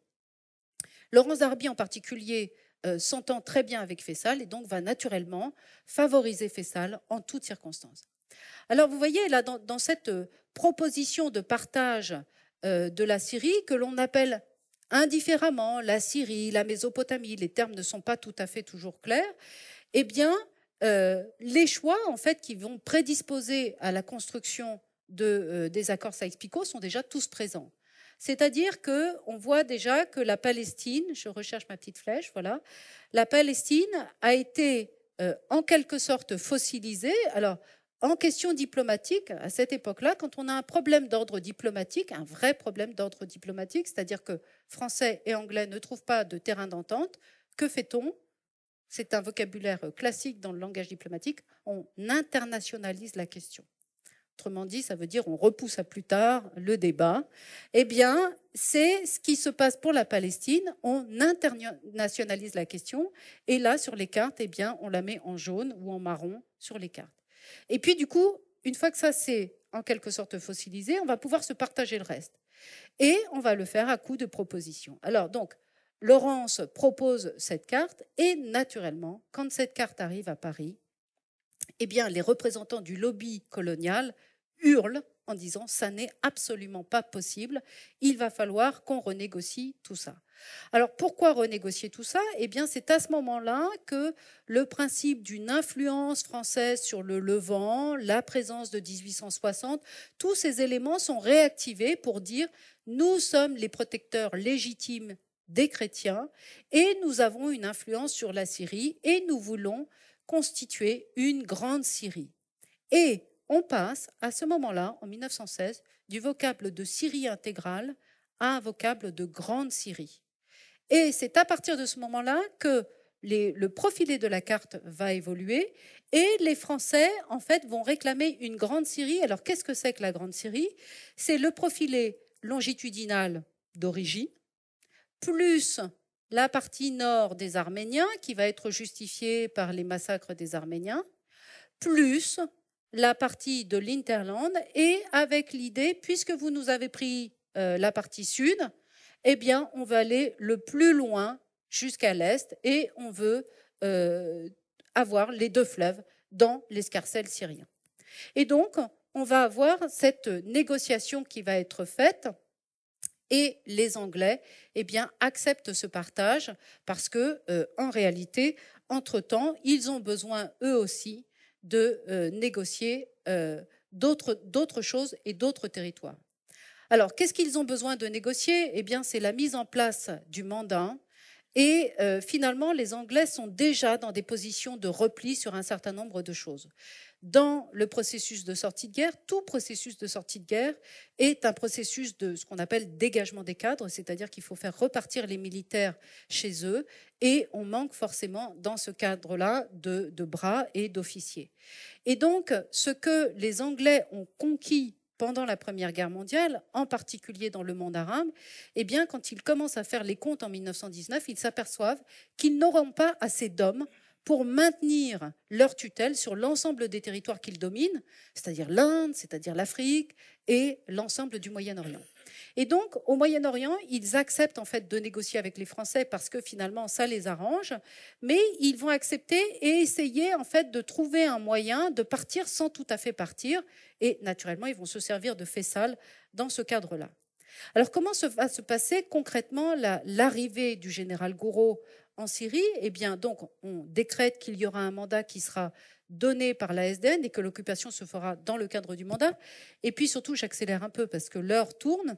Laurence Darby en particulier s'entend très bien avec Fessal et donc va naturellement favoriser Fessal en toutes circonstances. Alors vous voyez là dans cette proposition de partage de la Syrie que l'on appelle indifféremment la Syrie, la Mésopotamie, les termes ne sont pas tout à fait toujours clairs, eh bien, euh, les choix en fait qui vont prédisposer à la construction de, euh, des accords Sykes-Picot sont déjà tous présents. C'est-à-dire que on voit déjà que la Palestine, je recherche ma petite flèche, voilà, la Palestine a été euh, en quelque sorte fossilisée. Alors, en question diplomatique, à cette époque-là, quand on a un problème d'ordre diplomatique, un vrai problème d'ordre diplomatique, c'est-à-dire que Français et Anglais ne trouvent pas de terrain d'entente, que fait-on C'est un vocabulaire classique dans le langage diplomatique, on internationalise la question. Autrement dit, ça veut dire on repousse à plus tard le débat. Eh bien, c'est ce qui se passe pour la Palestine. On internationalise la question et là, sur les cartes, eh bien, on la met en jaune ou en marron sur les cartes. Et puis, du coup, une fois que ça s'est en quelque sorte fossilisé, on va pouvoir se partager le reste. Et on va le faire à coup de propositions. Alors, donc, Laurence propose cette carte et naturellement, quand cette carte arrive à Paris, eh bien, les représentants du lobby colonial hurlent en disant ça n'est absolument pas possible, il va falloir qu'on renégocie tout ça. Alors pourquoi renégocier tout ça Eh bien c'est à ce moment-là que le principe d'une influence française sur le Levant, la présence de 1860, tous ces éléments sont réactivés pour dire nous sommes les protecteurs légitimes des chrétiens et nous avons une influence sur la Syrie et nous voulons constituer une grande Syrie. Et on passe à ce moment-là, en 1916, du vocable de Syrie intégrale à un vocable de Grande Syrie. Et c'est à partir de ce moment-là que le profilé de la carte va évoluer et les Français, en fait, vont réclamer une Grande Syrie. Alors, qu'est-ce que c'est que la Grande Syrie C'est le profilé longitudinal d'origine, plus la partie nord des Arméniens, qui va être justifiée par les massacres des Arméniens, plus la partie de l'Interland et avec l'idée, puisque vous nous avez pris euh, la partie sud, eh bien, on va aller le plus loin jusqu'à l'est et on veut euh, avoir les deux fleuves dans l'escarcelle syrien. Et donc, on va avoir cette négociation qui va être faite et les Anglais eh bien, acceptent ce partage parce que, euh, en réalité, entre-temps, ils ont besoin, eux aussi, de euh, négocier euh, d'autres choses et d'autres territoires. Alors, qu'est-ce qu'ils ont besoin de négocier Eh bien, c'est la mise en place du mandat et euh, finalement, les Anglais sont déjà dans des positions de repli sur un certain nombre de choses. Dans le processus de sortie de guerre, tout processus de sortie de guerre est un processus de ce qu'on appelle dégagement des cadres, c'est-à-dire qu'il faut faire repartir les militaires chez eux, et on manque forcément dans ce cadre-là de bras et d'officiers. Et donc, ce que les Anglais ont conquis pendant la Première Guerre mondiale, en particulier dans le monde arabe, eh bien, quand ils commencent à faire les comptes en 1919, ils s'aperçoivent qu'ils n'auront pas assez d'hommes pour maintenir leur tutelle sur l'ensemble des territoires qu'ils dominent, c'est-à-dire l'Inde, c'est-à-dire l'Afrique et l'ensemble du Moyen-Orient. Et donc, au Moyen-Orient, ils acceptent en fait de négocier avec les Français parce que finalement, ça les arrange. Mais ils vont accepter et essayer en fait de trouver un moyen de partir sans tout à fait partir. Et naturellement, ils vont se servir de Fessal dans ce cadre-là. Alors, comment va se passer concrètement l'arrivée du général Gouraud en Syrie Eh bien, donc, on décrète qu'il y aura un mandat qui sera donné par la SDN et que l'occupation se fera dans le cadre du mandat. Et puis, surtout, j'accélère un peu parce que l'heure tourne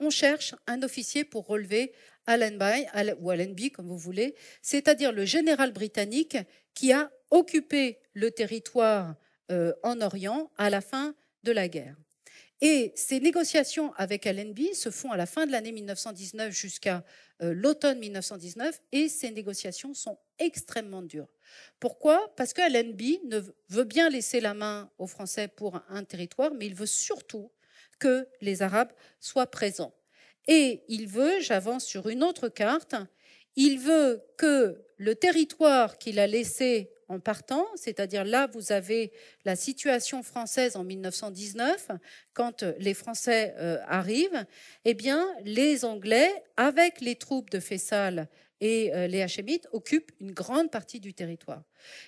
on cherche un officier pour relever Allenby ou Allenby, comme vous voulez, c'est-à-dire le général britannique qui a occupé le territoire euh, en Orient à la fin de la guerre. Et ces négociations avec Allenby se font à la fin de l'année 1919 jusqu'à euh, l'automne 1919, et ces négociations sont extrêmement dures. Pourquoi Parce que Allenby ne veut bien laisser la main aux Français pour un territoire, mais il veut surtout que les Arabes soient présents. Et il veut, j'avance sur une autre carte, il veut que le territoire qu'il a laissé en partant, c'est-à-dire là, vous avez la situation française en 1919, quand les Français euh, arrivent, eh bien, les Anglais, avec les troupes de Fessal et euh, les Hachémites, occupent une grande partie du territoire.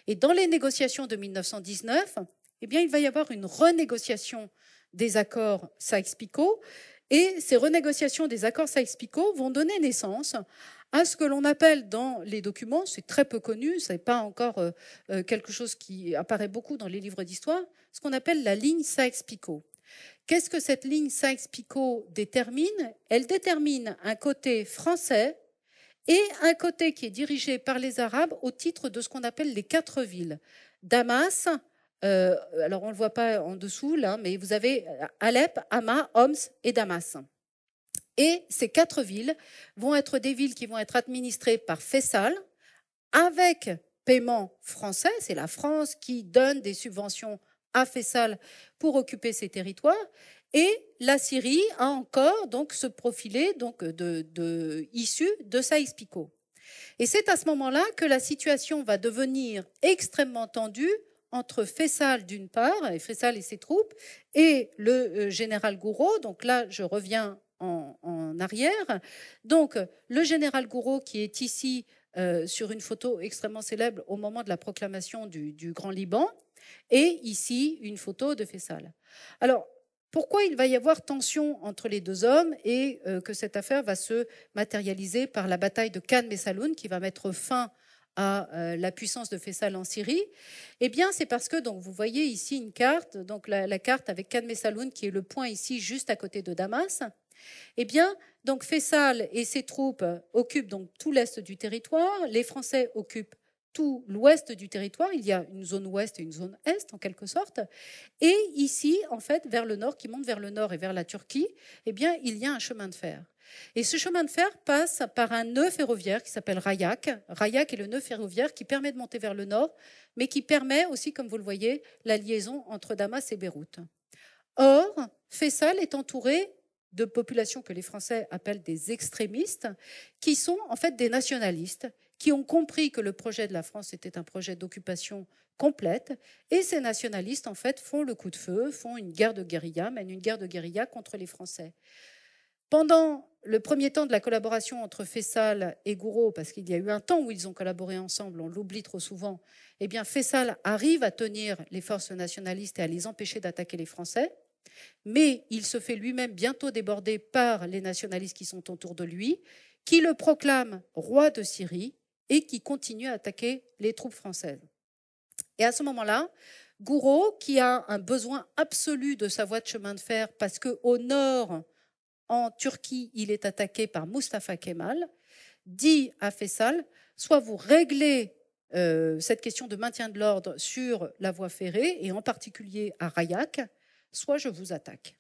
Et dans les négociations de 1919, eh bien, il va y avoir une renégociation des accords sykes Et ces renégociations des accords Sykes-Picot vont donner naissance à ce que l'on appelle dans les documents, c'est très peu connu, ce n'est pas encore euh, euh, quelque chose qui apparaît beaucoup dans les livres d'histoire, ce qu'on appelle la ligne Sykes-Picot. Qu'est-ce que cette ligne Sykes-Picot détermine Elle détermine un côté français et un côté qui est dirigé par les Arabes au titre de ce qu'on appelle les quatre villes. Damas, euh, alors on ne le voit pas en dessous là, mais vous avez euh, Alep, Hama, Homs et Damas. Et ces quatre villes vont être des villes qui vont être administrées par Fessal avec paiement français. C'est la France qui donne des subventions à Fessal pour occuper ces territoires. Et la Syrie a encore donc ce profilé donc de, de issu de Saïs-Picot. Et c'est à ce moment-là que la situation va devenir extrêmement tendue entre Fessal d'une part, et Fessal et ses troupes, et le euh, général Gouraud. Donc là, je reviens en, arrière. Donc le général Gouraud qui est ici euh, sur une photo extrêmement célèbre au moment de la proclamation du, Grand Liban, et ici une photo de Fessal. Alors pourquoi il va y avoir tension entre les deux hommes et euh, que cette affaire va se matérialiser par la bataille de Khan messaloun qui va mettre fin à euh, la puissance de Fessal en Syrie Eh bien, c'est parce que, donc, vous voyez ici une carte, donc la, carte avec Kadmessaloun, qui est le point ici juste à côté de Damas. Eh bien, donc Fessal et ses troupes occupent donc tout l'est du territoire, les Français occupent tout l'ouest du territoire, il y a une zone ouest et une zone est en quelque sorte, et ici, en fait, vers le nord, qui monte vers le nord et vers la Turquie, eh bien, il y a un chemin de fer. Et ce chemin de fer passe par un nœud ferroviaire qui s'appelle Rayak. Rayak est le nœud ferroviaire qui permet de monter vers le nord, mais qui permet aussi, comme vous le voyez, la liaison entre Damas et Beyrouth. Or, Fessal est entouré de populations que les Français appellent des extrémistes, qui sont en fait des nationalistes, qui ont compris que le projet de la France était un projet d'occupation complète, et ces nationalistes en fait font le coup de feu, font une guerre de guérilla, mènent une guerre de guérilla contre les Français. Pendant le premier temps de la collaboration entre Fessal et Gouraud, parce qu'il y a eu un temps où ils ont collaboré ensemble, on l'oublie trop souvent, eh bien Fessal arrive à tenir les forces nationalistes et à les empêcher d'attaquer les Français, mais il se fait lui-même bientôt déborder par les nationalistes qui sont autour de lui, qui le proclament roi de Syrie et qui continue à attaquer les troupes françaises. Et à ce moment-là, Gouraud, qui a un besoin absolu de sa voie de chemin de fer, parce qu'au nord, en Turquie, il est attaqué par Mustafa Kemal, dit à Fessal, soit vous réglez euh, cette question de maintien de l'ordre sur la voie ferrée, et en particulier à Rayak, soit je vous attaque.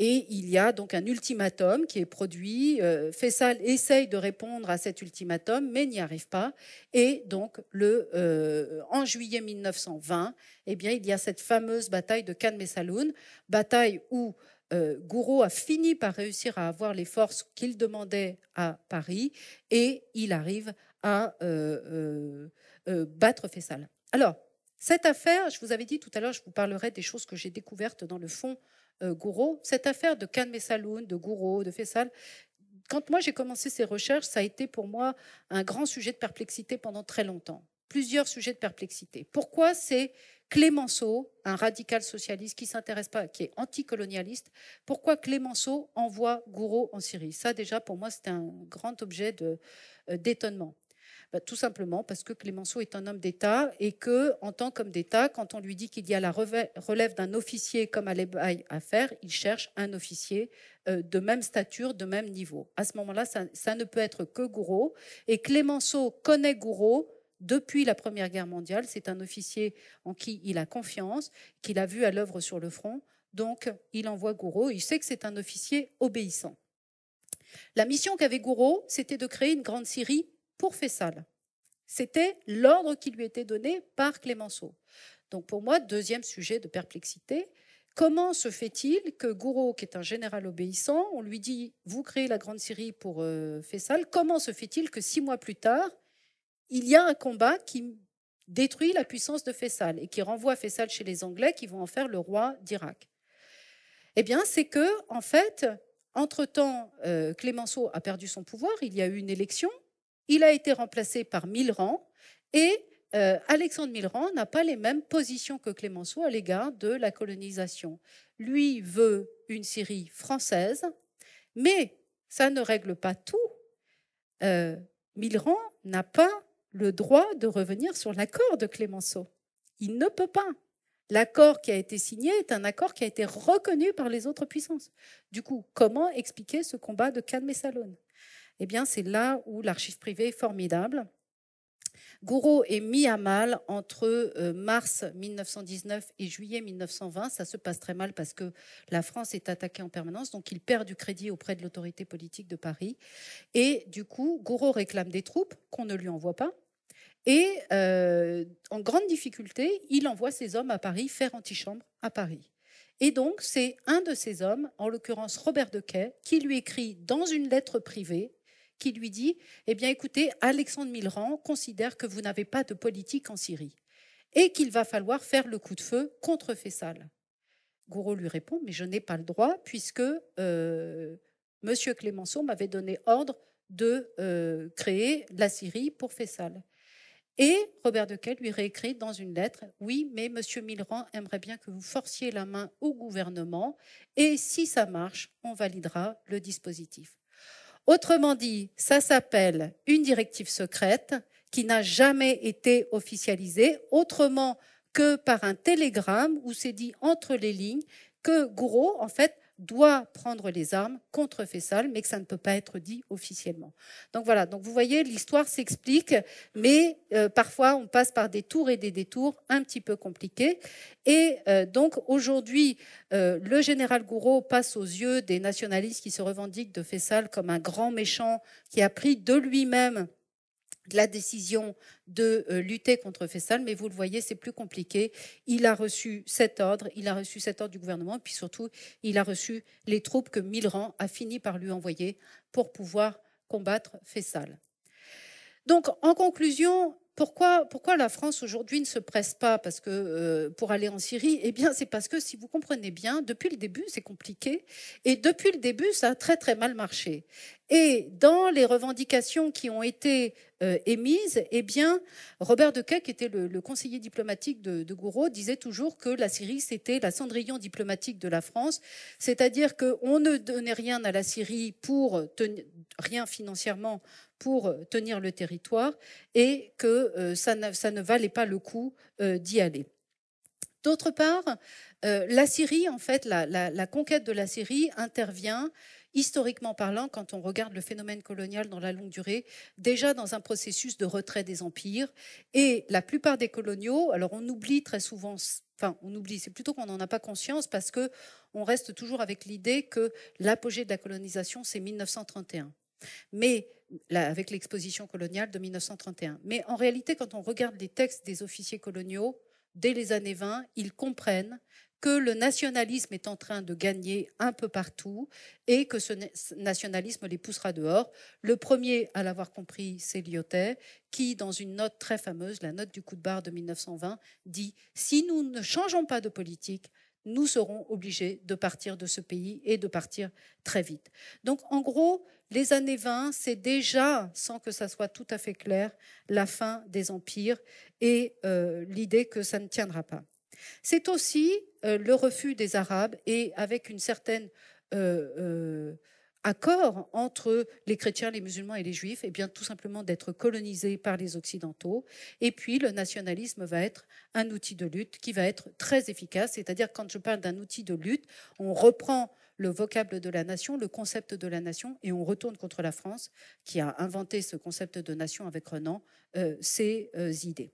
Et il y a donc un ultimatum qui est produit. Euh, Fesal essaye de répondre à cet ultimatum, mais n'y arrive pas. Et donc, le, euh, en juillet 1920, eh bien, il y a cette fameuse bataille de Khan Messaloun, bataille où euh, Gouraud a fini par réussir à avoir les forces qu'il demandait à Paris et il arrive à euh, euh, battre Fessal. Alors, cette affaire, je vous avais dit tout à l'heure, je vous parlerai des choses que j'ai découvertes dans le fond Gouraud. Cette affaire de Khan Messaloun, de Gouraud, de Fessal, quand moi j'ai commencé ces recherches, ça a été pour moi un grand sujet de perplexité pendant très longtemps plusieurs sujets de perplexité. Pourquoi c'est Clémenceau, un radical socialiste qui s'intéresse pas, qui est anticolonialiste, pourquoi Clémenceau envoie Gouraud en Syrie Ça, déjà, pour moi, c'était un grand objet euh, d'étonnement. Bah, tout simplement parce que Clémenceau est un homme d'État et que, en tant qu'homme d'État, quand on lui dit qu'il y a la relève d'un officier comme à à faire, il cherche un officier euh, de même stature, de même niveau. À ce moment-là, ça, ça ne peut être que Gouraud. Et Clémenceau connaît Gouraud depuis la Première Guerre mondiale. C'est un officier en qui il a confiance, qu'il a vu à l'œuvre sur le front. Donc, il envoie Gouraud. Il sait que c'est un officier obéissant. La mission qu'avait Gouraud, c'était de créer une grande Syrie pour Fessal. C'était l'ordre qui lui était donné par Clémenceau. Donc, pour moi, deuxième sujet de perplexité. Comment se fait-il que Gouraud, qui est un général obéissant, on lui dit Vous créez la Grande Syrie pour euh, Fessal, comment se fait-il que six mois plus tard, il y a un combat qui détruit la puissance de Fessal et qui renvoie Fessal chez les Anglais qui vont en faire le roi d'Irak. Eh bien, c'est que, en fait, entre-temps, euh, Clémenceau a perdu son pouvoir, il y a eu une élection, il a été remplacé par Milran et euh, Alexandre Milran n'a pas les mêmes positions que Clémenceau à l'égard de la colonisation. Lui veut une Syrie française, mais ça ne règle pas tout. Euh, Milrand n'a pas le droit de revenir sur l'accord de Clémenceau. Il ne peut pas. L'accord qui a été signé est un accord qui a été reconnu par les autres puissances. Du coup, comment expliquer ce combat de Cannes et Eh bien, c'est là où l'archive privée est formidable. Gouraud est mis à mal entre euh, mars 1919 et juillet 1920. Ça se passe très mal parce que la France est attaquée en permanence, donc il perd du crédit auprès de l'autorité politique de Paris. Et du coup, Gouraud réclame des troupes qu'on ne lui envoie pas. Et euh, en grande difficulté, il envoie ses hommes à Paris faire antichambre à Paris. Et donc, c'est un de ces hommes, en l'occurrence Robert Dequet, qui lui écrit dans une lettre privée qui lui dit Eh bien, écoutez, Alexandre Millerand considère que vous n'avez pas de politique en Syrie et qu'il va falloir faire le coup de feu contre Fessal. Gouraud lui répond Mais je n'ai pas le droit, puisque euh, M. Clémenceau m'avait donné ordre de euh, créer la Syrie pour Fessal. Et Robert dequel lui réécrit dans une lettre Oui, mais M. Millerand aimerait bien que vous forciez la main au gouvernement, et si ça marche, on validera le dispositif. Autrement dit, ça s'appelle une directive secrète qui n'a jamais été officialisée autrement que par un télégramme où c'est dit entre les lignes que Gouraud, en fait, doit prendre les armes contre Fessal, mais que ça ne peut pas être dit officiellement. Donc voilà, donc vous voyez, l'histoire s'explique, mais euh, parfois on passe par des tours et des détours un petit peu compliqués. Et euh, donc aujourd'hui, euh, le général Gouraud passe aux yeux des nationalistes qui se revendiquent de Fessal comme un grand méchant qui a pris de lui-même la décision de euh, lutter contre Fessal, mais vous le voyez, c'est plus compliqué. Il a reçu cet ordre, il a reçu cet ordre du gouvernement, et puis surtout, il a reçu les troupes que Milran a fini par lui envoyer pour pouvoir combattre Fessal. Donc, en conclusion, pourquoi, la France aujourd'hui ne se presse pas parce que, euh, pour aller en Syrie Eh bien, c'est parce que, si vous comprenez bien, depuis le début, c'est compliqué. Et depuis le début, ça a très très mal marché. Et dans les revendications qui ont été euh, émises, eh bien, Robert Dequet, qui était le, conseiller diplomatique de, Gouraud, disait toujours que la Syrie, c'était la cendrillon diplomatique de la France, c'est-à-dire qu'on ne donnait rien à la Syrie pour rien financièrement pour euh, tenir le territoire et que euh, ça, ne, ça ne valait pas le coup euh, d'y aller. D'autre part, la Syrie, en fait, la, conquête de la Syrie intervient, historiquement parlant, quand on regarde le phénomène colonial dans la longue durée, déjà dans un processus de retrait des empires. Et la plupart des coloniaux, alors on oublie très souvent, enfin on oublie, c'est plutôt qu'on n'en a pas conscience parce que on reste toujours avec l'idée que l'apogée de la colonisation, c'est 1931. Mais avec l'exposition coloniale de 1931. Mais en réalité, quand on regarde les textes des officiers coloniaux, dès les années 20, ils comprennent que le nationalisme est en train de gagner un peu partout et que ce nationalisme les poussera dehors. Le premier à l'avoir compris, c'est Lyotet, qui, dans une note très fameuse, la note du coup de barre de 1920, dit Si nous ne changeons pas de politique, nous serons obligés de partir de ce pays et de partir très vite. Donc en gros, les années 20, c'est déjà, sans que ça soit tout à fait clair, la fin des empires et euh, l'idée que ça ne tiendra pas. C'est aussi euh, le refus des Arabes et avec une certaine... Euh, accord entre les chrétiens, les musulmans et les juifs, et eh bien tout simplement d'être colonisés par les occidentaux. Et puis le nationalisme va être un outil de lutte qui va être très efficace. C'est-à-dire quand je parle d'un outil de lutte, on reprend le vocable de la nation, le concept de la nation, et on retourne contre la France qui a inventé ce concept de nation avec Renan, euh, ses euh, idées.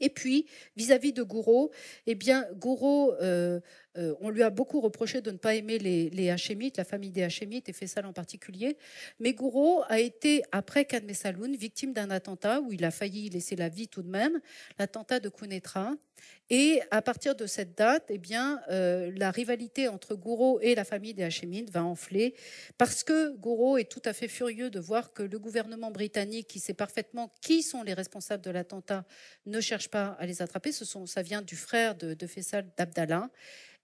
Et puis, vis-à-vis de Gouraud, eh bien, Gouraud, euh, euh, on lui a beaucoup reproché de ne pas aimer les, les Hachémites, la famille des Hachémites et Fessal en particulier. Mais Gouraud a été, après Kadmessaloun, victime d'un attentat où il a failli laisser la vie tout de même, l'attentat de Kounetra. Et à partir de cette date, eh bien, euh, la rivalité entre Gouraud et la famille des Hachémites va enfler parce que Gouraud est tout à fait furieux de voir que le gouvernement britannique, qui sait parfaitement qui sont les responsables de l'attentat, ne cherche pas à les attraper. Ce sont, ça vient du frère de, de Faisal d'Abdallah.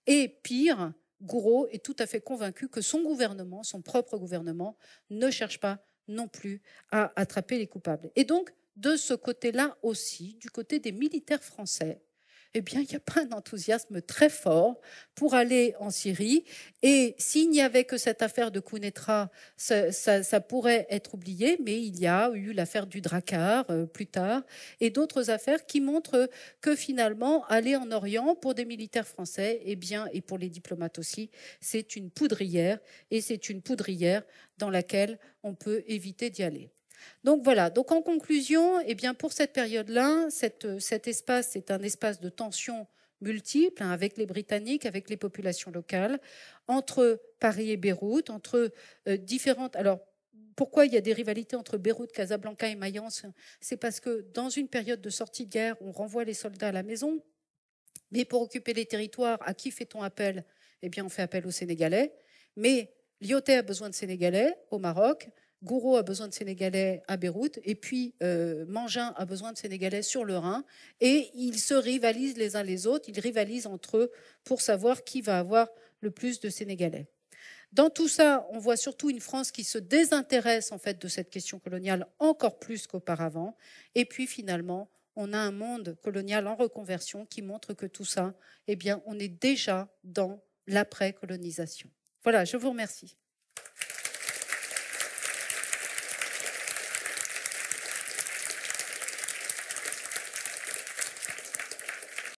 Et pire, Gouraud est tout à fait convaincu que son gouvernement, son propre gouvernement, ne cherche pas non plus à attraper les coupables. Et donc, de ce côté-là aussi, du côté des militaires français, eh bien, il n'y a pas un enthousiasme très fort pour aller en Syrie. Et s'il n'y avait que cette affaire de Kounetra, ça, pourrait être oublié, mais il y a eu l'affaire du Drakkar euh, plus tard et d'autres affaires qui montrent que finalement, aller en Orient pour des militaires français, eh bien, et pour les diplomates aussi, c'est une poudrière et c'est une poudrière dans laquelle on peut éviter d'y aller. Donc voilà, donc en conclusion, eh bien pour cette période-là, euh, cet espace est un espace de tension multiples, hein, avec les Britanniques, avec les populations locales, entre Paris et Beyrouth, entre euh, différentes. Alors, pourquoi il y a des rivalités entre Beyrouth, Casablanca et Mayence C'est parce que dans une période de sortie de guerre, on renvoie les soldats à la maison. Mais pour occuper les territoires, à qui fait-on appel Eh bien, on fait appel aux Sénégalais. Mais Lyoté a besoin de Sénégalais au Maroc. Gouraud a besoin de Sénégalais à Beyrouth, et puis euh, Mangin a besoin de Sénégalais sur le Rhin, et ils se rivalisent les uns les autres, ils rivalisent entre eux pour savoir qui va avoir le plus de Sénégalais. Dans tout ça, on voit surtout une France qui se désintéresse en fait de cette question coloniale encore plus qu'auparavant, et puis finalement, on a un monde colonial en reconversion qui montre que tout ça, eh bien, on est déjà dans l'après-colonisation. Voilà, je vous remercie.